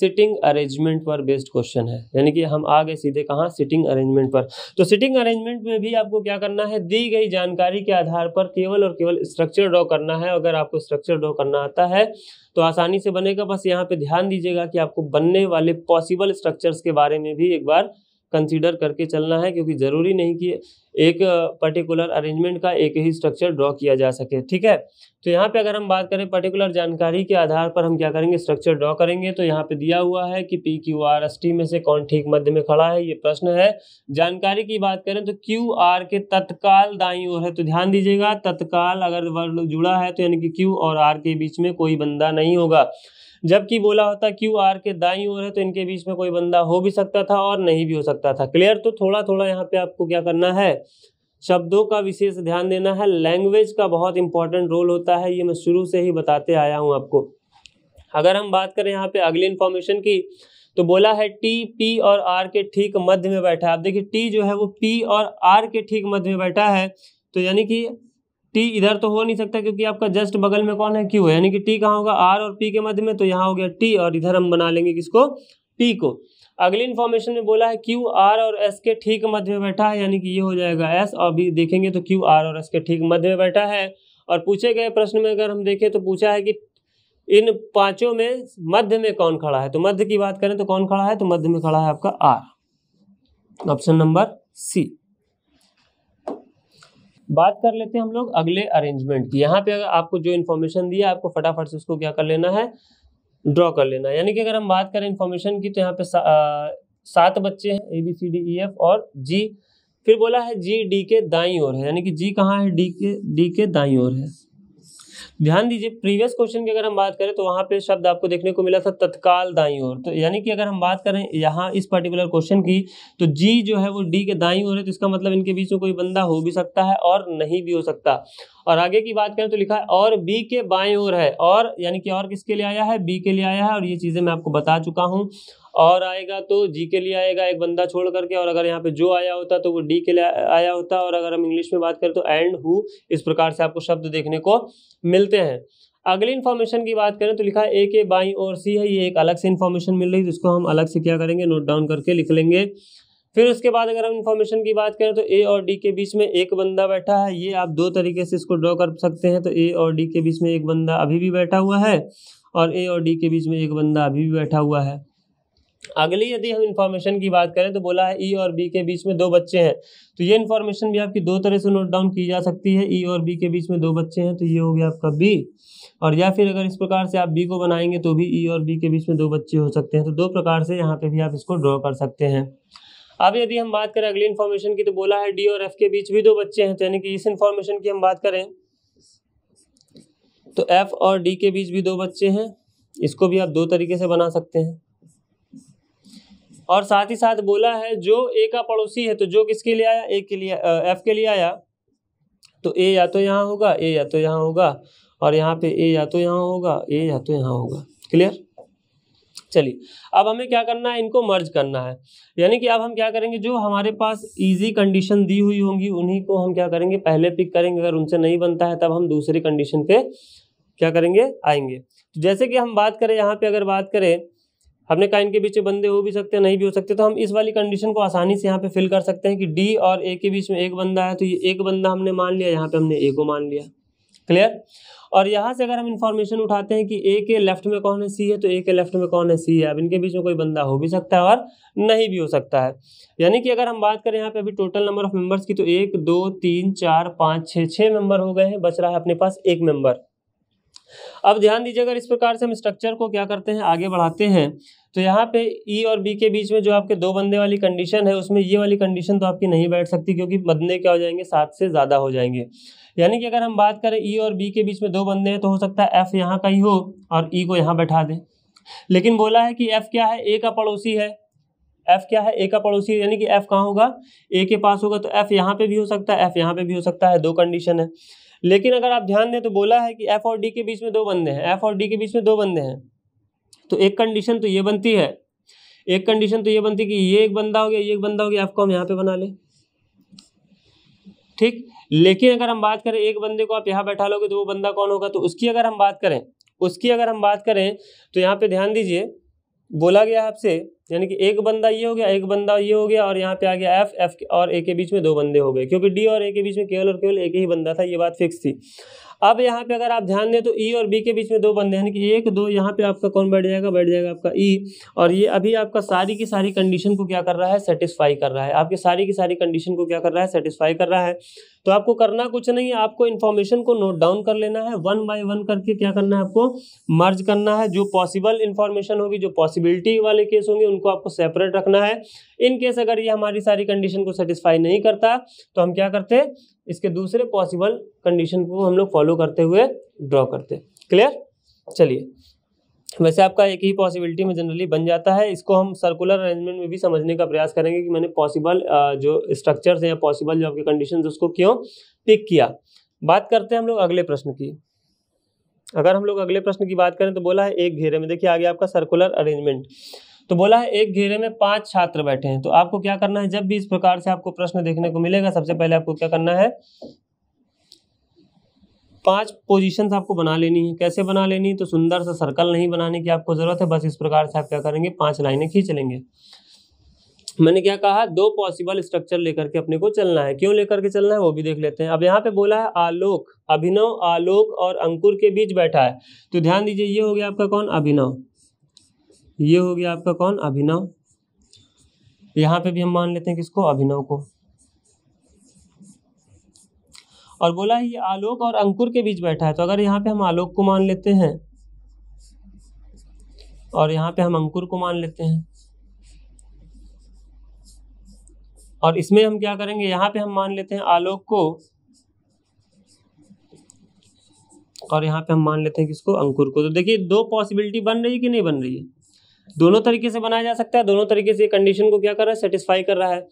सिटिंग अरेंजमेंट पर बेस्ड क्वेश्चन है यानी कि हम आ गए सीधे कहाँ सिटिंग अरेंजमेंट पर तो सिटिंग अरेंजमेंट में भी आपको क्या करना है दी गई जानकारी के आधार पर केवल और केवल स्ट्रक्चर ड्रॉ करना है अगर आपको स्ट्रक्चर ड्रॉ करना आता है तो आसानी से बनेगा बस यहाँ पे ध्यान दीजिएगा कि आपको बनने वाले पॉसिबल स्ट्रक्चर्स के बारे में भी एक बार कंसीडर करके चलना है क्योंकि ज़रूरी नहीं कि एक पर्टिकुलर अरेंजमेंट का एक ही स्ट्रक्चर ड्रॉ किया जा सके ठीक है तो यहाँ पे अगर हम बात करें पर्टिकुलर जानकारी के आधार पर हम क्या करेंगे स्ट्रक्चर ड्रॉ करेंगे तो यहाँ पे दिया हुआ है कि P Q R S T में से कौन ठीक मध्य में खड़ा है ये प्रश्न है जानकारी की बात करें तो क्यू आर के तत्काल दाई ओर है तो ध्यान दीजिएगा तत्काल अगर वर्ड जुड़ा है तो यानी कि क्यू और आर के बीच में कोई बंदा नहीं होगा जबकि बोला होता क्यू आर के दाई ओर है तो इनके बीच में कोई बंदा हो भी सकता था और नहीं भी हो सकता था क्लियर तो थोड़ा थोड़ा यहाँ पे आपको क्या करना है शब्दों का विशेष ध्यान देना है लैंग्वेज का बहुत इंपॉर्टेंट रोल होता है ये मैं शुरू से ही बताते आया हूँ आपको अगर हम बात करें यहाँ पे अगली इन्फॉर्मेशन की तो बोला है टी पी और आर के ठीक मध्य में बैठा है आप देखिए टी जो है वो पी और आर के ठीक मध्य में बैठा है तो यानी कि टी इधर तो हो नहीं सकता क्योंकि आपका जस्ट बगल में कौन है क्यू है यानी कि टी कहाँ होगा आर और पी के मध्य में तो यहाँ हो गया टी और इधर हम बना लेंगे किसको पी को अगली इन्फॉर्मेशन में बोला है क्यू आर और एस के ठीक मध्य में बैठा है यानी कि ये हो जाएगा एस और भी देखेंगे तो क्यू आर और एस के ठीक मध्य में बैठा है और पूछे गए प्रश्न में अगर हम देखें तो पूछा है कि इन पांचों में मध्य में कौन खड़ा है तो मध्य की बात करें तो कौन खड़ा है तो मध्य में खड़ा है आपका आर ऑप्शन नंबर सी बात कर लेते हैं हम लोग अगले अरेंजमेंट की यहाँ पे अगर आपको जो इन्फॉर्मेशन दिया आपको फटाफट से उसको क्या कर लेना है ड्रॉ कर लेना है यानी कि अगर हम बात करें इन्फॉर्मेशन की तो यहाँ पे सात बच्चे हैं A B C D E F और जी फिर बोला है जी डी के दाई ओर है यानी कि जी कहाँ है डी के डी के दाई ओर है ध्यान दीजिए प्रीवियस क्वेश्चन की अगर हम बात करें तो वहाँ पे शब्द आपको देखने को मिला था तत्काल दाई और तो यानी कि अगर हम बात करें यहाँ इस पर्टिकुलर क्वेश्चन की तो जी जो है वो डी के दाई और है तो इसका मतलब इनके बीच में कोई बंदा हो भी सकता है और नहीं भी हो सकता और आगे की बात करें तो लिखा है और बी के बाएं ओर है और यानी कि और किसके लिए आया है बी के लिए आया है और ये चीज़ें मैं आपको बता चुका हूँ और आएगा तो जी के लिए आएगा एक बंदा छोड़ करके और अगर यहाँ पे जो आया होता तो वो डी के लिए आया होता और अगर हम इंग्लिश में बात करें तो एंड हु इस प्रकार से आपको शब्द देखने को मिलते हैं अगली इन्फॉर्मेशन की बात करें तो लिखा है ए के बाई और सी है ये एक अलग से इन्फॉर्मेशन मिल रही है जिसको हम अलग से क्या करेंगे नोट डाउन करके लिख लेंगे फिर उसके बाद अगर हम इन्फॉर्मेशन की बात करें तो ए और डी के बीच में एक बंदा बैठा है ये आप दो तरीके से इसको ड्रॉ कर सकते हैं तो ए और डी के बीच में एक बंदा अभी भी बैठा हुआ है और ए और डी के बीच में एक बंदा अभी भी बैठा हुआ है अगली यदि हम इन्फॉर्मेशन की बात करें तो बोला है ई e और बी के बीच में दो बच्चे हैं तो ये इन्फॉर्मेशन भी आपकी दो तरह से नोट डाउन की जा सकती है ई e और बी के बीच में दो बच्चे हैं तो ये हो गया आपका बी और या फिर अगर इस प्रकार से आप बी को बनाएंगे तो भी ई e और बी के बीच में दो बच्चे हो सकते हैं तो दो प्रकार से यहाँ पे भी आप इसको ड्रॉ कर सकते हैं अब यदि हम बात करें अगली इन्फॉर्मेशन की तो बोला है डी और एफ के बीच भी दो बच्चे हैं तो यानी कि इस इन्फॉर्मेशन की हम बात करें तो एफ और डी के बीच भी दो बच्चे हैं इसको भी आप दो तरीके से बना सकते हैं और साथ ही साथ बोला है जो ए का पड़ोसी है तो जो किसके लिए आया ए के लिए एफ के लिए आया तो ए या तो यहाँ होगा ए या तो यहाँ होगा और यहाँ पे ए या तो यहाँ होगा ए या तो यहाँ होगा क्लियर चलिए अब हमें क्या करना है इनको मर्ज करना है यानी कि अब हम क्या करेंगे जो हमारे पास इजी कंडीशन दी हुई होंगी उन्हीं को हम क्या करेंगे पहले पिक करेंगे अगर उनसे नहीं बनता है तब हम दूसरी कंडीशन पे क्या करेंगे आएंगे तो जैसे कि हम बात करें यहाँ पे अगर बात करें हमने कहा इनके बीच में बंदे हो भी सकते हैं नहीं भी हो सकते तो हम इस वाली कंडीशन को आसानी से यहाँ पे फिल कर सकते हैं कि डी और ए के बीच में एक बंदा है तो ये एक बंदा हमने मान लिया यहाँ पे हमने ए को मान लिया क्लियर और यहाँ से अगर हम इन्फॉर्मेशन उठाते हैं कि ए के लेफ्ट में कौन है सी है तो ए के लेफ्ट में कौन है सी है अब इनके बीच में कोई बंदा हो भी सकता है और नहीं भी हो सकता है यानी कि अगर हम बात करें यहाँ पे अभी टोटल नंबर ऑफ मेंबर्स की तो एक दो तीन चार पाँच छः छः मेंबर हो गए हैं बच रहा है अपने पास एक मेंबर अब ध्यान दीजिए अगर इस प्रकार से हम स्ट्रक्चर को क्या करते हैं आगे बढ़ाते हैं तो यहाँ पे ई e और बी के बीच में जो आपके दो बंदे वाली कंडीशन है उसमें ये वाली कंडीशन तो आपकी नहीं बैठ सकती क्योंकि बंदे क्या हो जाएंगे सात से ज़्यादा हो जाएंगे यानी कि अगर हम बात करें ई e और बी के बीच में दो बंदे हैं तो हो सकता है एफ़ यहाँ का ही हो और ई e को यहाँ बैठा दें लेकिन बोला है कि एफ़ क्या है ए का पड़ोसी है एफ क्या है ए का पड़ोसी यानी कि एफ कहाँ होगा ए के पास होगा तो एफ यहाँ पे भी हो सकता है एफ यहाँ पे भी हो सकता है दो कंडीशन है लेकिन अगर आप ध्यान दें तो बोला है कि एफ और डी के बीच में दो बंदे हैं एफ और डी के बीच में दो बंदे हैं तो एक कंडीशन तो ये बनती है एक कंडीशन तो ये बनती है कि ये एक बंदा हो गया ये एक बंदा हो गया एफ को हम यहाँ पे बना लें ठीक लेकिन अगर हम बात करें एक बंदे को आप यहाँ बैठा लोगे तो वो बंदा कौन होगा तो उसकी अगर हम बात करें उसकी अगर हम बात करें तो यहाँ पे ध्यान दीजिए बोला गया आपसे यानी कि एक बंदा ये हो गया एक बंदा ये हो गया और यहाँ पे आ गया एफ एफ और ए के बीच में दो बंदे हो गए क्योंकि डी और ए के बीच में केवल और केवल एक ही बंदा था ये बात फिक्स थी अब यहाँ पे अगर आप ध्यान दें तो ई e और बी के बीच में दो बंदे यानी कि एक दो यहाँ पे आपका कौन बैठ जाएगा बैठ जाएगा आपका ई e और ये अभी आपका सारी की सारी कंडीशन को क्या कर रहा है सेटिस्फाई कर रहा है आपकी सारी की सारी कंडीशन को क्या कर रहा है सेटिस्फाई कर रहा है तो आपको करना कुछ नहीं है आपको इन्फॉर्मेशन को नोट डाउन कर लेना है वन बाय वन करके क्या करना है आपको मर्ज करना है जो पॉसिबल इन्फॉर्मेशन होगी जो पॉसिबिलिटी वाले केस होंगे उनको आपको सेपरेट रखना है इन केस अगर ये हमारी सारी कंडीशन को सेटिस्फाई नहीं करता तो हम क्या करते इसके दूसरे पॉसिबल कंडीशन को हम लोग फॉलो करते हुए ड्रॉ करते क्लियर चलिए वैसे आपका एक ही पॉसिबिलिटी में जनरली बन जाता है इसको हम सर्कुलर अरेंजमेंट में भी समझने का प्रयास करेंगे कि मैंने पॉसिबल जो स्ट्रक्चर्स हैं या पॉसिबल जो आपके कंडीशन उसको क्यों पिक किया बात करते हैं हम लोग अगले प्रश्न की अगर हम लोग अगले प्रश्न की बात करें तो बोला है एक घेरे में देखिए आगे आपका सर्कुलर अरेंजमेंट तो बोला है एक घेरे में पांच छात्र बैठे हैं तो आपको क्या करना है जब भी इस प्रकार से आपको प्रश्न देखने को मिलेगा सबसे पहले आपको क्या करना है पांच पोजीशंस आपको बना लेनी है कैसे बना लेनी है तो सुंदर सा सर्कल नहीं बनाने की आपको ज़रूरत है बस इस प्रकार से आप क्या करेंगे पांच लाइनें खींच लेंगे मैंने क्या कहा दो पॉसिबल स्ट्रक्चर लेकर के अपने को चलना है क्यों लेकर के चलना है वो भी देख लेते हैं अब यहाँ पे बोला है आलोक अभिनव आलोक और अंकुर के बीच बैठा है तो ध्यान दीजिए ये हो गया आपका कौन अभिनव ये हो गया आपका कौन अभिनव यहाँ पे भी हम मान लेते हैं किसको अभिनव को और बोला ये आलोक और अंकुर के बीच बैठा है तो अगर यहाँ पे हम आलोक को मान लेते हैं और यहाँ पे हम अंकुर को मान लेते हैं और इसमें हम क्या करेंगे यहाँ पे हम मान लेते हैं आलोक को और यहाँ पे हम मान लेते हैं किसको अंकुर को तो देखिए दो पॉसिबिलिटी बन रही है कि नहीं बन रही है दोनों तरीके से बनाया जा सकता है दोनों तरीके से कंडीशन को क्या कर रहा है सेटिस्फाई कर रहा है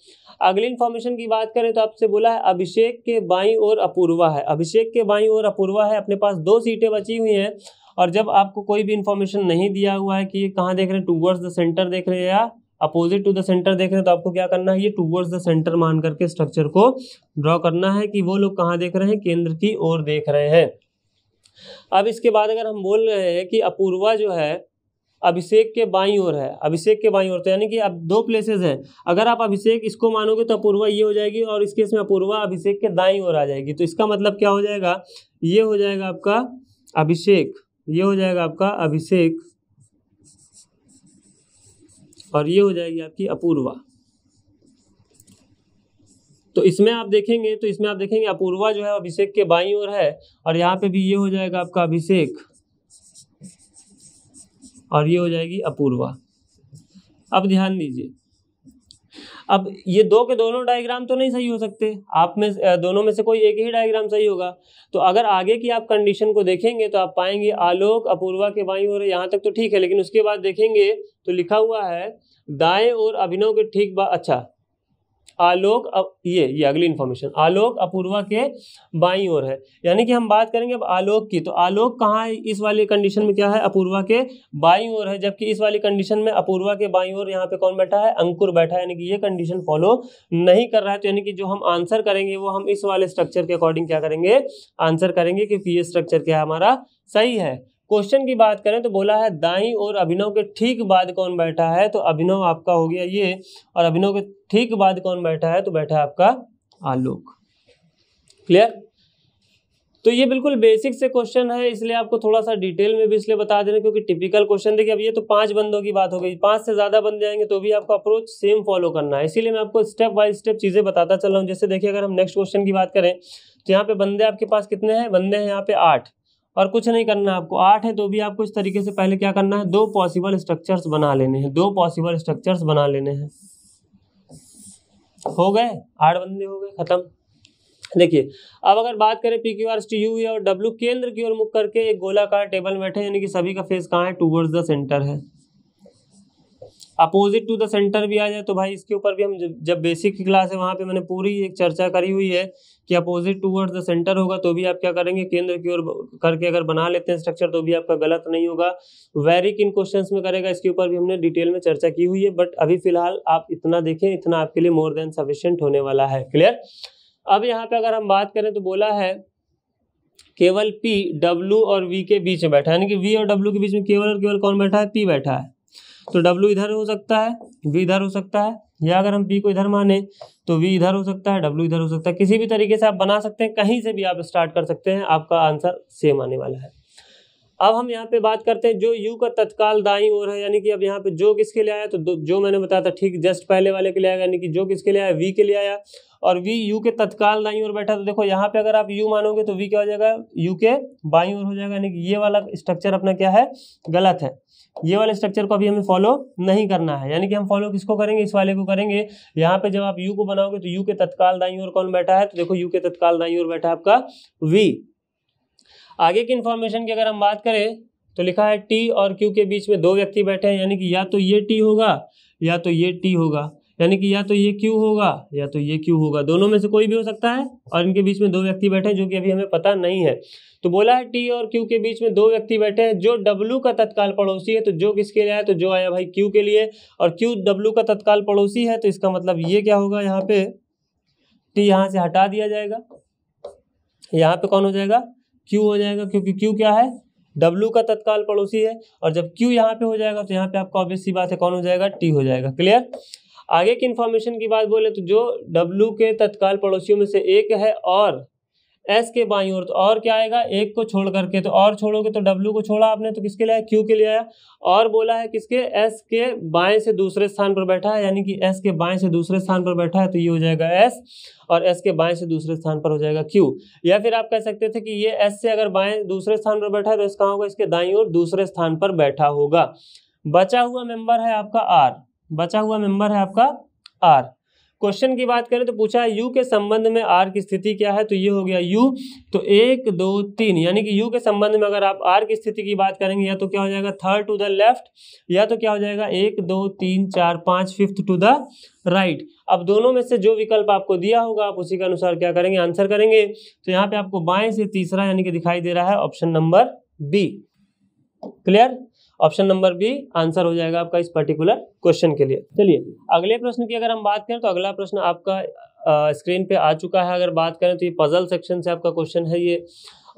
अगली इन्फॉर्मेशन की बात करें तो आपसे बोला है अभिषेक के बाई और अपूर्वा है अभिषेक के बाई और अपूर्वा है अपने पास दो सीटें बची हुई हैं और जब आपको कोई भी इन्फॉर्मेशन नहीं दिया हुआ है कि ये कहाँ देख रहे हैं टूवर्ड्स द सेंटर देख रहे हैं या अपोजिट टू द सेंटर देख रहे हैं तो आपको क्या करना है ये टूवर्ड्स द सेंटर मान करके स्ट्रक्चर को ड्रॉ करना है कि वो लोग कहाँ देख रहे हैं केंद्र की ओर देख रहे हैं अब इसके बाद अगर हम बोल रहे हैं कि अपूर्वा जो है अभिषेक के बाई और है अभिषेक के बाई और तो यानी कि अब दो प्लेसेस हैं अगर आप अभिषेक इसको मानोगे तो अपूर्वा ये हो जाएगी और इस केस में अपूर्वा अभिषेक के दाई और आ जाएगी तो इसका मतलब क्या हो जाएगा ये हो जाएगा आपका अभिषेक ये हो जाएगा आपका अभिषेक और ये हो जाएगी आपकी अपूर्वा तो इसमें आप देखेंगे तो इसमें आप देखेंगे अपूर्वा जो है अभिषेक के बाई और है और यहाँ पे भी ये हो जाएगा आपका अभिषेक और ये हो जाएगी अपूर्वा अब ध्यान दीजिए अब ये दो के दोनों डायग्राम तो नहीं सही हो सकते आप में दोनों में से कोई एक ही डायग्राम सही होगा तो अगर आगे की आप कंडीशन को देखेंगे तो आप पाएंगे आलोक अपूर्वा के बाई और यहाँ तक तो ठीक है लेकिन उसके बाद देखेंगे तो लिखा हुआ है दाएं और अभिनव के ठीक बा अच्छा आलोक अप, ये ये अगली इन्फॉर्मेशन आलोक अपूर्वा के बाई और है यानी कि हम बात करेंगे अब आलोक की तो आलोक कहाँ है इस वाली कंडीशन में क्या है अपूर्वा के बाई और है जबकि इस वाली कंडीशन में अपूर्वा के बाई और यहाँ पे कौन बैठा है अंकुर बैठा है यानी कि ये कंडीशन फॉलो नहीं कर रहा है तो यानी कि जो हम आंसर करेंगे वो हम इस वाले स्ट्रक्चर के अकॉर्डिंग क्या करेंगे आंसर करेंगे कि ये स्ट्रक्चर क्या है हमारा सही है क्वेश्चन की बात करें तो बोला है दाई और अभिनव के ठीक बाद कौन बैठा है तो अभिनव आपका हो गया ये और अभिनव के ठीक बाद कौन बैठा है तो बैठा है आपका आलोक क्लियर तो ये बिल्कुल बेसिक से क्वेश्चन है इसलिए आपको थोड़ा सा डिटेल में भी इसलिए बता दे रहे क्योंकि टिपिकल क्वेश्चन देखिए अब ये तो पांच बंदों की बात हो गई पांच से ज़्यादा बंदे आएंगे तो भी आपको अप्रोच सेम फॉलो करना है इसीलिए मैं आपको स्टेप बाय स्टेप चीज़ें बताता चल रहा हूँ जैसे देखिए अगर हम नेक्स्ट क्वेश्चन की बात करें तो यहाँ पे बंदे आपके पास कितने हैं बंदे हैं यहाँ पे आठ और कुछ नहीं करना है आपको आठ है तो भी आपको इस तरीके से पहले क्या करना है दो पॉसिबल स्ट्रक्चर्स बना लेने हैं दो पॉसिबल स्ट्रक्चर्स बना लेने हैं हो गए आठ बंदे हो गए खत्म देखिए अब अगर बात करें P Q R T U और डब्ल्यू केंद्र की ओर मुख करके एक गोलाकार टेबल बैठे यानी कि सभी का फेस कहाँ है टूवर्ड्स द सेंटर है अपोजिट टू द सेंटर भी आ जाए तो भाई इसके ऊपर भी हम जब, बेसिक की क्लास है वहाँ पे मैंने पूरी एक चर्चा करी हुई है कि अपोजिट टूवर्ड द सेंटर होगा तो भी आप क्या करेंगे केंद्र की ओर करके अगर बना लेते हैं स्ट्रक्चर तो भी आपका गलत नहीं होगा वेरी किन क्वेश्चन में करेगा इसके ऊपर भी हमने डिटेल में चर्चा की हुई है बट अभी फिलहाल आप इतना देखें इतना आपके लिए मोर देन सफिशियंट होने वाला है क्लियर अब यहाँ पे अगर हम बात करें तो बोला है केवल पी डब्ल्यू और वी के बीच में बैठा है यानी कि वी और डब्ल्यू के बीच में केवल और केवल कौन बैठा है पी बैठा है तो डब्ल्यू इधर हो सकता है वी इधर हो सकता है या अगर हम पी को इधर माने तो वी इधर हो सकता है डब्ल्यू इधर हो सकता है किसी भी तरीके से आप बना सकते हैं कहीं से भी आप स्टार्ट कर सकते हैं आपका आंसर सेम आने वाला है अब हम यहाँ पे बात करते हैं जो यू का तत्काल दाई ओर है यानी कि अब यहाँ पे जो किसके लिए आया तो जो मैंने बताया था ठीक जस्ट पहले वाले के लिए आया यानी कि जो किसके लिए आया वी के लिए आया और वी यू के तत्काल दाई और बैठा तो देखो यहाँ पे अगर आप यू मानोगे तो वी क्या हो जाएगा यू के बाई ओर हो जाएगा यानी कि ये वाला स्ट्रक्चर अपना क्या है गलत है ये वाले स्ट्रक्चर को अभी हमें फॉलो नहीं करना है यानी कि हम फॉलो किसको करेंगे इस वाले को करेंगे यहाँ पे जब आप यू को बनाओगे तो यू के तत्काल दाई और कौन बैठा है तो देखो यू के तत्काल दाई और बैठा है आपका वी आगे की इन्फॉर्मेशन की अगर हम बात करें तो लिखा है टी और क्यू के बीच में दो व्यक्ति बैठे हैं यानी कि या तो ये टी होगा या तो ये टी होगा यानी कि या तो ये क्यू होगा या तो ये क्यू होगा दोनों में से कोई भी हो सकता है और इनके बीच में दो व्यक्ति बैठे हैं जो कि अभी हमें पता नहीं है तो बोला है टी और क्यू के बीच में दो व्यक्ति बैठे हैं जो डब्लू का तत्काल पड़ोसी है तो जो किसके लिए आया तो जो आया भाई क्यू के लिए और क्यू डब्लू का तत्काल पड़ोसी है तो इसका मतलब ये क्या होगा यहाँ पे टी यहाँ से हटा दिया जाएगा यहाँ पे कौन हो जाएगा क्यू हो जाएगा क्योंकि क्यू क्या है डब्लू का तत्काल पड़ोसी है और जब क्यू यहाँ पे हो जाएगा तो यहाँ पे आपका ऑब्वियस सी बात है कौन हो जाएगा टी हो जाएगा क्लियर आगे की इन्फॉर्मेशन की बात बोले तो जो डब्लू के तत्काल पड़ोसियों में से एक है और एस के बाई और तो और क्या आएगा एक को छोड़ करके तो और छोड़ोगे तो डब्ल्यू को छोड़ा आपने तो किसके लिए आया क्यू के लिए आया और बोला है किसके एस के बाएं से दूसरे स्थान पर बैठा है यानी कि एस के बाएं से दूसरे स्थान पर बैठा है तो ये हो जाएगा एस और एस के बाएं से दूसरे स्थान पर हो जाएगा क्यू या फिर आप कह सकते थे कि ये एस से अगर बाएं दूसरे स्थान पर बैठा है तो इसका होगा इसके दाई और दूसरे स्थान पर बैठा होगा बचा हुआ मेंबर है आपका आर बचा हुआ मेंबर है आपका आर क्वेश्चन की बात करें तो पूछा है यू के संबंध में आर की स्थिति क्या है तो ये हो गया यू तो एक दो तीन यानी कि यू के संबंध में अगर आप आर की स्थिति की बात करेंगे या तो क्या हो जाएगा थर्ड टू द लेफ्ट या तो क्या हो जाएगा एक दो तीन चार पाँच फिफ्थ टू द राइट अब दोनों में से जो विकल्प आपको दिया होगा आप उसी के अनुसार क्या करेंगे आंसर करेंगे तो यहाँ पे आपको बाएं से तीसरा यानी कि दिखाई दे रहा है option number B clear option number B answer हो जाएगा आपका इस पर्टिकुलर क्वेश्चन के लिए चलिए अगले प्रश्न की अगर हम बात करें तो अगला प्रश्न आपका स्क्रीन पे आ चुका है अगर बात करें तो ये पजल सेक्शन से आपका क्वेश्चन है ये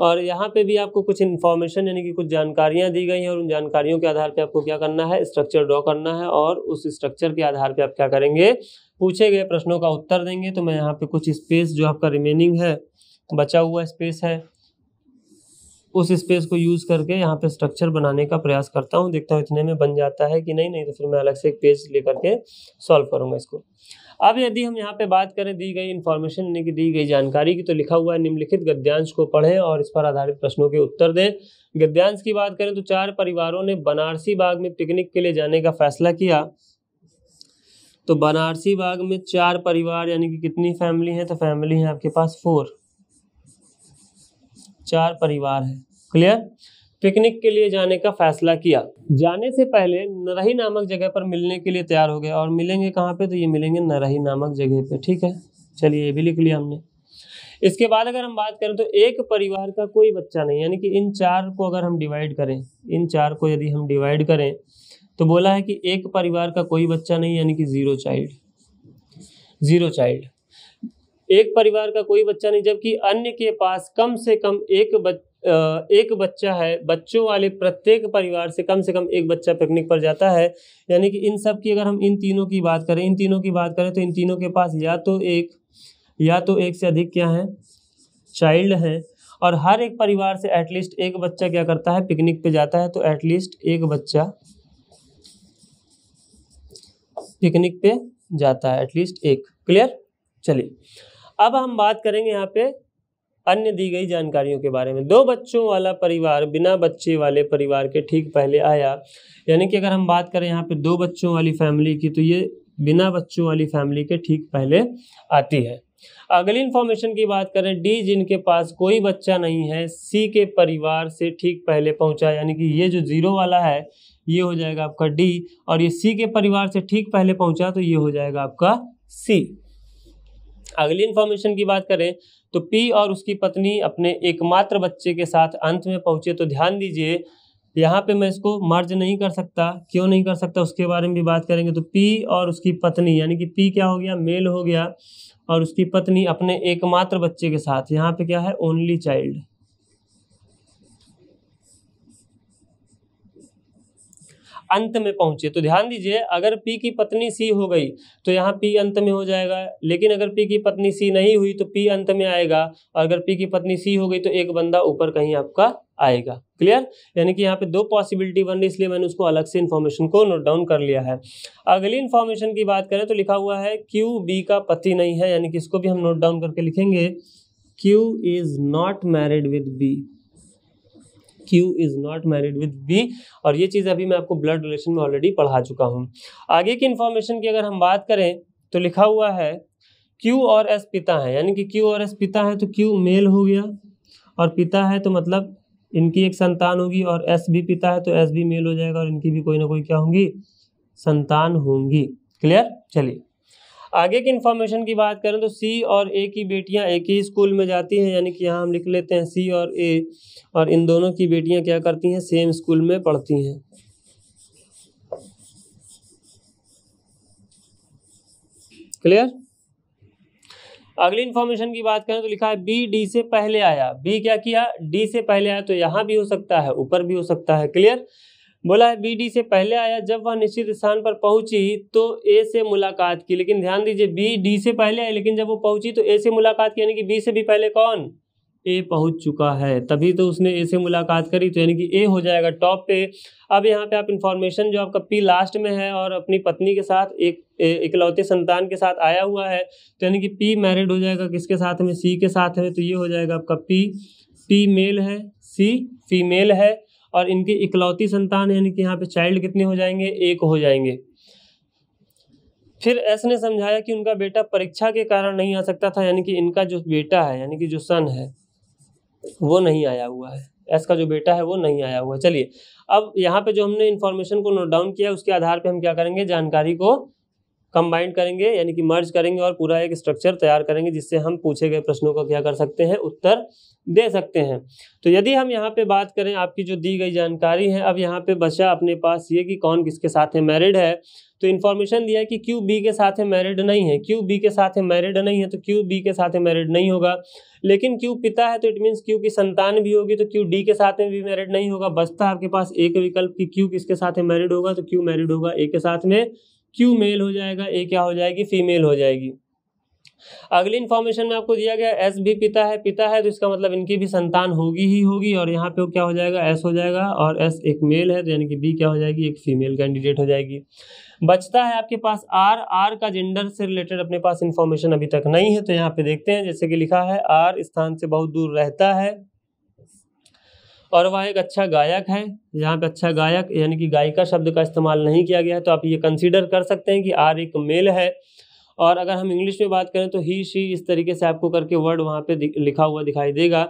और यहाँ पे भी आपको कुछ इन्फॉर्मेशन यानी कि कुछ जानकारियाँ दी गई हैं और उन जानकारियों के आधार पे आपको क्या करना है स्ट्रक्चर ड्रॉ करना है और उस स्ट्रक्चर के आधार पे आप क्या करेंगे पूछे गए प्रश्नों का उत्तर देंगे तो मैं यहाँ पे कुछ स्पेस जो आपका रिमेनिंग है बचा हुआ स्पेस है उस स्पेस को यूज़ करके यहाँ पे स्ट्रक्चर बनाने का प्रयास करता हूँ देखता हूँ इतने में बन जाता है कि नहीं नहीं तो फिर मैं अलग से एक पेज ले करके सॉल्व करूँगा इसको अब यदि हम यहाँ पे बात करें दी गई इन्फॉर्मेशन यानी कि दी गई जानकारी की तो लिखा हुआ है निम्नलिखित गद्यांश को पढ़ें और इस पर आधारित प्रश्नों के उत्तर दें गद्यांश की बात करें तो चार परिवारों ने बनारसी बाग में पिकनिक के लिए जाने का फैसला किया तो बनारसी बाग में चार परिवार यानी कि कितनी फैमिली है तो फैमिली है आपके पास फोर चार परिवार है क्लियर पिकनिक के लिए जाने का फैसला किया जाने से पहले नरही नामक जगह पर मिलने के लिए तैयार हो गया और मिलेंगे कहाँ पे तो ये मिलेंगे नरही नामक जगह पे ठीक है चलिए ये भी लिख लिया हमने इसके बाद अगर हम बात करें तो एक परिवार का कोई बच्चा नहीं यानी कि इन चार को अगर हम डिवाइड करें इन चार को यदि हम डिवाइड करें तो बोला है कि एक परिवार का कोई बच्चा नहीं यानी कि ज़ीरो चाइल्ड ज़ीरो चाइल्ड एक परिवार का कोई बच्चा नहीं जबकि अन्य के पास कम से कम एक बच एक बच्चा है बच्चों वाले प्रत्येक परिवार से कम से कम एक बच्चा पिकनिक पर जाता है यानी कि इन सब की अगर हम इन तीनों की बात करें इन तीनों की बात करें तो इन तीनों के पास या तो एक या तो एक से अधिक क्या है चाइल्ड हैं और हर एक परिवार से एटलीस्ट एक बच्चा क्या करता है पिकनिक पे जाता है तो एटलीस्ट एक बच्चा पिकनिक पे जाता है एटलीस्ट एक क्लियर चलिए अब हम बात करेंगे यहाँ पे अन्य दी गई जानकारियों के बारे में दो बच्चों वाला परिवार बिना बच्चे वाले परिवार के ठीक पहले आया यानी कि अगर हम बात करें यहाँ पे दो बच्चों वाली फैमिली की तो ये बिना बच्चों वाली फैमिली के ठीक पहले आती है अगली इन्फॉर्मेशन की बात करें डी जिनके पास कोई बच्चा नहीं है सी के परिवार से ठीक पहले पहुंचा यानी कि ये जो जीरो वाला है ये हो जाएगा आपका डी और ये सी के परिवार से ठीक पहले पहुंचा तो ये हो जाएगा आपका सी अगली इन्फॉर्मेशन की बात करें तो पी और उसकी पत्नी अपने एकमात्र बच्चे के साथ अंत में पहुंचे तो ध्यान दीजिए यहाँ पे मैं इसको मर्ज नहीं कर सकता क्यों नहीं कर सकता उसके बारे में भी बात करेंगे तो पी और उसकी पत्नी यानी कि पी क्या हो गया मेल हो गया और उसकी पत्नी अपने एकमात्र बच्चे के साथ यहाँ पे क्या है ओनली चाइल्ड अंत में पहुंचे तो ध्यान दीजिए अगर पी की पत्नी सी हो गई तो यहाँ पी अंत में हो जाएगा लेकिन अगर पी की पत्नी सी नहीं हुई तो पी अंत में आएगा और अगर पी की पत्नी सी हो गई तो एक बंदा ऊपर कहीं आपका आएगा क्लियर यानी कि यहाँ पे दो पॉसिबिलिटी बन रही इसलिए मैंने उसको अलग से इन्फॉर्मेशन को नोट डाउन कर लिया है अगली इन्फॉर्मेशन की बात करें तो लिखा हुआ है क्यू बी का पति नहीं है यानी कि इसको भी हम नोट डाउन करके लिखेंगे Q is not married with B Q is not married with B और ये चीज़ अभी मैं आपको ब्लड रिलेशन में ऑलरेडी पढ़ा चुका हूँ आगे की इन्फॉर्मेशन की अगर हम बात करें तो लिखा हुआ है क्यू और एस पिता है यानी कि क्यू और एस पिता है तो क्यू मेल हो गया और पिता है तो मतलब इनकी एक संतान होगी और एस भी पिता है तो एस भी मेल हो जाएगा और इनकी भी कोई ना कोई क्या होंगी संतान होंगी क्लियर चलिए आगे की इन्फॉर्मेशन की बात करें तो सी और ए की बेटियां एक ही स्कूल में जाती हैं यानी कि यहाँ हम लिख लेते हैं सी और ए और इन दोनों की बेटियां क्या करती हैं सेम स्कूल में पढ़ती हैं क्लियर अगली इन्फॉर्मेशन की बात करें तो लिखा है बी डी से पहले आया बी क्या किया डी से पहले आया तो यहाँ भी हो सकता है ऊपर भी हो सकता है क्लियर बोला है बी डी से पहले आया जब वह निश्चित स्थान पर पहुंची तो ए से मुलाकात की लेकिन ध्यान दीजिए बी डी से पहले आई लेकिन जब वो पहुंची तो ए से मुलाकात की यानी कि बी से भी पहले कौन ए पहुंच चुका है तभी तो उसने ए से मुलाकात करी तो यानी कि ए हो जाएगा टॉप पे अब यहाँ पे आप इन्फॉर्मेशन जो आपका पी लास्ट में है और अपनी पत्नी के साथ एक इकलौते संतान के साथ आया हुआ है तो यानी कि पी मैरिड हो जाएगा किसके साथ में सी के साथ में तो ये हो जाएगा आपका पी पी मेल है सी फीमेल है और इनकी इकलौती संतान यानी कि यहाँ पे चाइल्ड कितने हो जाएंगे एक हो जाएंगे फिर ऐसा ने समझाया कि उनका बेटा परीक्षा के कारण नहीं आ सकता था यानी कि इनका जो बेटा है यानी कि जो सन है वो नहीं आया हुआ है एस का जो बेटा है वो नहीं आया हुआ है चलिए अब यहाँ पे जो हमने इन्फॉर्मेशन को नोट डाउन किया उसके आधार पे हम क्या करेंगे जानकारी को कंबाइंड करेंगे यानी कि मर्ज करेंगे और पूरा एक स्ट्रक्चर तैयार करेंगे जिससे हम पूछे गए प्रश्नों का क्या कर सकते हैं उत्तर दे सकते हैं तो यदि हम यहाँ पे बात करें आपकी जो दी गई जानकारी है अब यहाँ पे बचा अपने पास ये कि कौन किसके साथ है मैरिड है तो इन्फॉर्मेशन दिया है कि क्यू बी के साथ है मैरिड नहीं है क्यू बी के साथ है मैरिड नहीं है तो क्यू बी के साथ है मैरिड नहीं होगा लेकिन क्यू पिता है तो इट मीन्स क्यू की संतान भी होगी तो क्यू डी के साथ में भी मैरिड नहीं होगा बचता आपके पास एक विकल्प कि क्यू किसके साथ है मैरिड होगा तो क्यू मैरिड होगा ए के साथ में क्यू मेल हो जाएगा ए क्या हो जाएगी फीमेल हो जाएगी अगली इन्फॉर्मेशन में आपको दिया गया एस भी पिता है पिता है तो इसका मतलब इनकी भी संतान होगी ही होगी और यहाँ पे वो क्या हो जाएगा एस हो जाएगा और एस एक मेल है तो यानी कि बी क्या हो जाएगी एक फीमेल कैंडिडेट हो जाएगी बचता है आपके पास आर आर का जेंडर से रिलेटेड अपने पास इन्फॉर्मेशन अभी तक नहीं है तो यहाँ पे देखते हैं जैसे कि लिखा है आर स्थान से बहुत दूर रहता है और वह एक अच्छा गायक है यहाँ पे अच्छा गायक यानी कि गायिका शब्द का इस्तेमाल नहीं किया गया है तो आप ये कंसिडर कर सकते हैं कि आर एक मेल है और अगर हम इंग्लिश में बात करें तो ही शी इस तरीके से आपको करके वर्ड वहाँ पे लिखा हुआ दिखाई देगा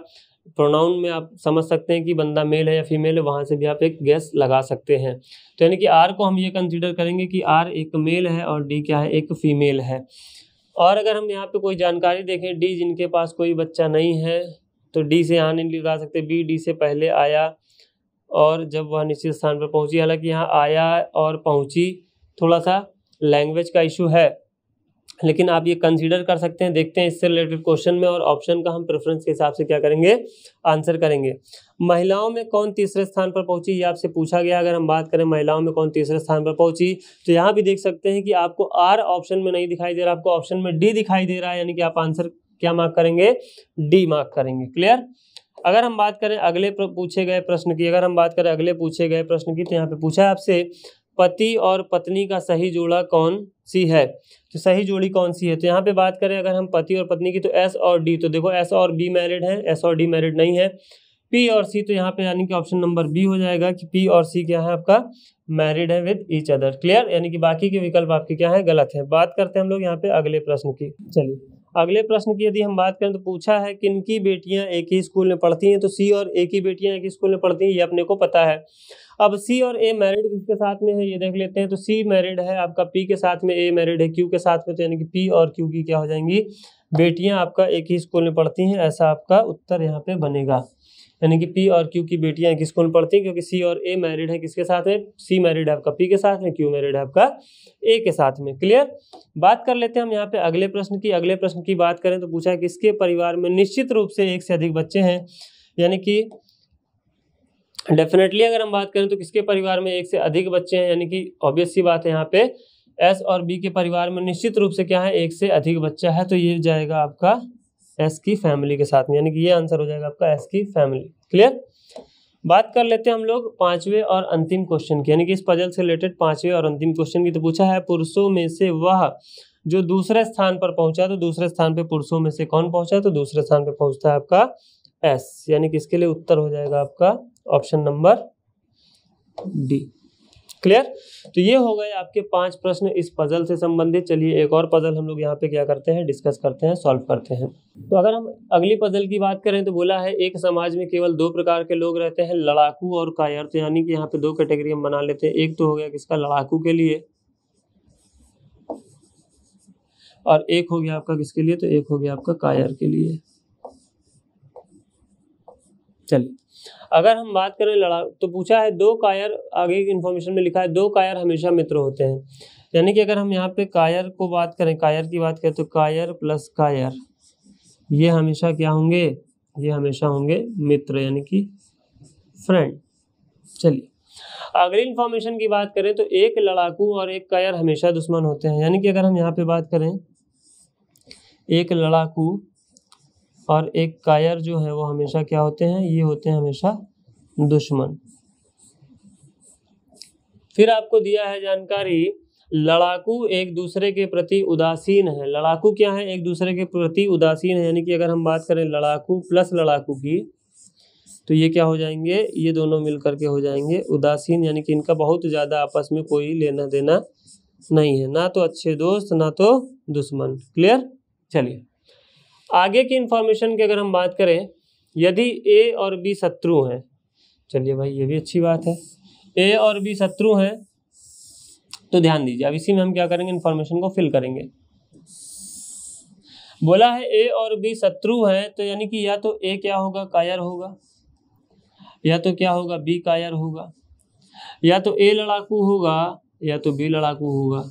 प्रोनाउन में आप समझ सकते हैं कि बंदा मेल है या फीमेल है वहाँ से भी आप एक गैस लगा सकते हैं तो यानी कि आर को हम ये कंसिडर करेंगे कि आर एक मेल है और डी क्या है एक फीमेल है और अगर हम यहाँ पे कोई जानकारी देखें डी जिनके पास कोई बच्चा नहीं है तो डी से यहाँ नहीं लगा सकते बी डी से पहले आया और जब वह निश्चित स्थान पर पहुंची हालांकि यहाँ आया और पहुंची थोड़ा सा लैंग्वेज का इशू है लेकिन आप ये कंसीडर कर सकते हैं देखते हैं इससे रिलेटेड क्वेश्चन में और ऑप्शन का हम प्रेफरेंस के हिसाब से क्या करेंगे आंसर करेंगे महिलाओं में कौन तीसरे स्थान पर पहुंची ये आपसे पूछा गया अगर हम बात करें महिलाओं में कौन तीसरे स्थान पर पहुंची तो यहाँ भी देख सकते हैं कि आपको आर ऑप्शन में नहीं दिखाई दे रहा आपको ऑप्शन में डी दिखाई दे रहा है यानी कि आप आंसर क्या मार्क करेंगे डी मार्क करेंगे क्लियर अगर हम बात करें अगले पूछे गए प्रश्न की अगर हम बात करें अगले पूछे गए प्रश्न की तो यहाँ पे पूछा है आपसे पति और पत्नी का सही जोड़ा कौन सी है तो सही जोड़ी कौन सी है तो यहाँ पे बात करें अगर हम पति और पत्नी की तो एस और डी तो देखो एस और बी मैरिड है एस और डी मैरिड नहीं है पी और सी तो यहाँ पे यानी कि ऑप्शन नंबर बी हो जाएगा कि पी और सी क्या है आपका मैरिड है विद ईच अदर क्लियर यानी कि बाकी के विकल्प आपके क्या है गलत है बात करते हैं हम लोग यहाँ पे अगले प्रश्न की चलिए अगले प्रश्न की यदि हम बात करें तो पूछा है किन की बेटियां एक ही स्कूल में पढ़ती हैं तो सी और ए की बेटियां एक ही स्कूल में पढ़ती हैं ये अपने को पता है अब सी और ए मैरिड किसके साथ में है ये देख लेते हैं तो सी मैरिड है आपका पी के साथ में ए मैरिड है क्यू के साथ में तो यानी कि पी और क्यू की क्या हो जाएंगी बेटियाँ आपका एक ही स्कूल में पढ़ती हैं ऐसा आपका उत्तर यहाँ पे बनेगा यानी कि पी और क्यू की बेटियां किस स्कूल में पढ़ती हैं क्योंकि सी और ए मैरिड है किसके साथ में सी मैरिड है आपका पी के साथ में क्यू मैरिड है आपका ए के साथ में क्लियर बात कर लेते हैं हम यहाँ पे अगले प्रश्न की अगले प्रश्न की बात करें तो पूछा है किसके परिवार में निश्चित रूप से एक से अधिक बच्चे हैं यानी कि डेफिनेटली अगर हम बात करें तो किसके परिवार में एक से अधिक बच्चे हैं यानी कि ऑब्वियस सी बात है यहाँ पे एस और बी के परिवार में निश्चित रूप से क्या है एक से अधिक बच्चा है तो ये जाएगा आपका एस की फैमिली के साथ में यानी कि ये आंसर हो जाएगा आपका एस की फैमिली क्लियर बात कर लेते हैं हम लोग पांचवे और अंतिम क्वेश्चन की यानी कि इस पजल से रिलेटेड पांचवे और अंतिम क्वेश्चन की तो पूछा है पुरुषों में से वह जो दूसरे स्थान पर पहुंचा तो दूसरे स्थान पर पुरुषों में से कौन पहुंचा तो दूसरे स्थान पर पहुंचता है आपका एस यानी कि इसके लिए उत्तर हो जाएगा आपका ऑप्शन नंबर डी क्लियर तो ये हो गए आपके पांच प्रश्न इस पजल से संबंधित चलिए एक और पजल हम लोग यहाँ पे क्या करते हैं डिस्कस करते हैं सॉल्व करते हैं तो अगर हम अगली पजल की बात करें तो बोला है एक समाज में केवल दो प्रकार के लोग रहते हैं लड़ाकू और कायर्थ यानी कि यहाँ पे दो कैटेगरी हम बना लेते हैं एक तो हो गया किसका लड़ाकू के लिए और एक हो गया आपका किसके लिए तो एक हो गया आपका कायर के लिए चलिए अगर हम बात करें लड़ा तो पूछा है दो कायर आगे की इन्फॉर्मेशन में लिखा है दो कायर हमेशा मित्र होते हैं यानी कि अगर हम यहाँ पे कायर को बात करें कायर की बात करें तो कायर प्लस कायर ये हमेशा क्या होंगे ये हमेशा होंगे मित्र यानी कि फ्रेंड चलिए अगली इन्फॉर्मेशन की बात करें तो एक लड़ाकू और एक कायर हमेशा दुश्मन होते हैं यानी कि अगर हम यहाँ पे बात करें एक लड़ाकू और एक कायर जो है वो हमेशा क्या होते हैं ये होते हैं हमेशा दुश्मन फिर आपको दिया है जानकारी लड़ाकू एक दूसरे के प्रति उदासीन है लड़ाकू क्या है एक दूसरे के प्रति उदासीन है यानी कि अगर हम बात करें लड़ाकू प्लस लड़ाकू की तो ये क्या हो जाएंगे ये दोनों मिलकर के हो जाएंगे उदासीन यानी कि इनका बहुत ज़्यादा आपस में कोई लेना देना नहीं है ना तो अच्छे दोस्त ना तो दुश्मन क्लियर चलिए आगे की इन्फॉर्मेशन की अगर हम बात करें यदि ए और बी शत्रु हैं चलिए भाई ये भी अच्छी बात है ए और बी शत्रु हैं तो ध्यान दीजिए अब इसी में हम क्या करेंगे इन्फॉर्मेशन को फिल करेंगे बोला है ए और बी शत्रु हैं तो यानी कि या तो ए क्या होगा कायर होगा या तो क्या होगा बी कायर होगा या तो ए लड़ाकू होगा या तो बी लड़ाकू होगा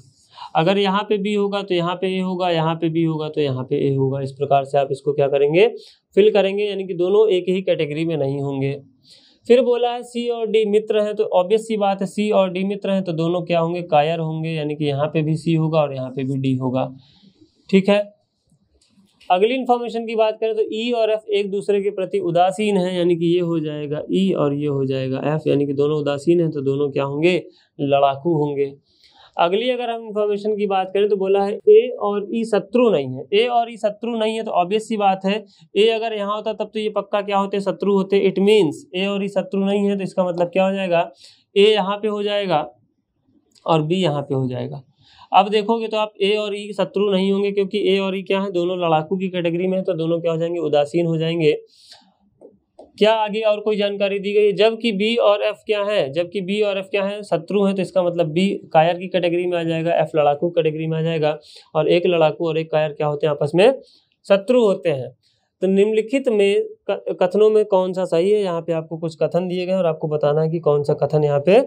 अगर यहाँ पे बी होगा तो यहाँ पे ए होगा यहाँ पे बी होगा तो यहाँ पे ए होगा इस प्रकार से आप इसको क्या करेंगे फिल करेंगे यानी कि दोनों एक ही कैटेगरी में नहीं होंगे फिर बोला है सी और डी मित्र हैं तो ऑब्वियस सी बात है सी और डी मित्र हैं तो दोनों क्या होंगे कायर होंगे यानी कि यहाँ पे भी सी होगा और यहाँ पे भी डी होगा ठीक है अगली इन्फॉर्मेशन की बात करें तो ई e और एफ एक दूसरे के प्रति उदासीन है यानी कि ये हो जाएगा ई e और ये हो जाएगा एफ यानी कि दोनों उदासीन हैं तो दोनों क्या होंगे लड़ाकू होंगे अगली अगर हम इंफॉर्मेशन की बात करें तो बोला है ए और ई e शत्रु नहीं है ए और ई e शत्रु नहीं है तो ऑब्वियस सी बात है ए अगर यहाँ होता तब तो ये पक्का क्या होते शत्रु होते इट मीन्स ए और ई e शत्रु नहीं है तो इसका मतलब क्या हो जाएगा ए यहाँ पे हो जाएगा और बी यहाँ पे हो जाएगा अब देखोगे तो आप ए और ई शत्रु नहीं होंगे क्योंकि ए और ई क्या है दोनों लड़ाकू की कैटेगरी में है तो दोनों क्या हो जाएंगे उदासीन हो जाएंगे क्या आगे और कोई जानकारी दी गई है जबकि बी और एफ क्या है जबकि बी और एफ क्या है शत्रु हैं तो इसका मतलब बी कायर की कैटेगरी में आ जाएगा एफ लड़ाकू कैटेगरी में आ जाएगा और एक लड़ाकू और एक कायर क्या होते हैं आपस में शत्रु होते हैं तो निम्नलिखित में कथनों में कौन सा सही है यहाँ पे आपको कुछ कथन दिए गए और आपको बताना है कि कौन सा कथन यहाँ पे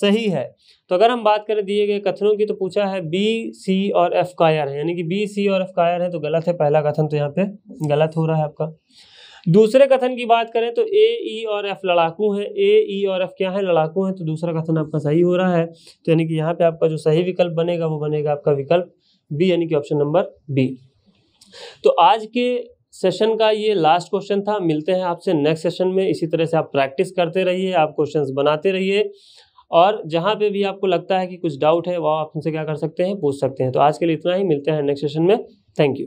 सही है तो अगर हम बात करें दिए गए कथनों की तो पूछा है बी सी और एफ कायर है यानी कि बी सी और एफ कायर है तो गलत है पहला कथन तो यहाँ पे गलत हो रहा है आपका दूसरे कथन की बात करें तो ए ई e और एफ लड़ाकू हैं ए ई e और एफ क्या है लड़ाकू हैं तो दूसरा कथन आपका सही हो रहा है तो यानी कि यहाँ पे आपका जो सही विकल्प बनेगा वो बनेगा आपका विकल्प बी यानी कि ऑप्शन नंबर बी तो आज के सेशन का ये लास्ट क्वेश्चन था मिलते हैं आपसे नेक्स्ट सेशन में इसी तरह से आप प्रैक्टिस करते रहिए आप क्वेश्चंस बनाते रहिए और जहाँ पे भी आपको लगता है कि कुछ डाउट है वह आप हमसे क्या कर सकते हैं पूछ सकते हैं तो आज के लिए इतना ही मिलते हैं नेक्स्ट सेशन में थैंक यू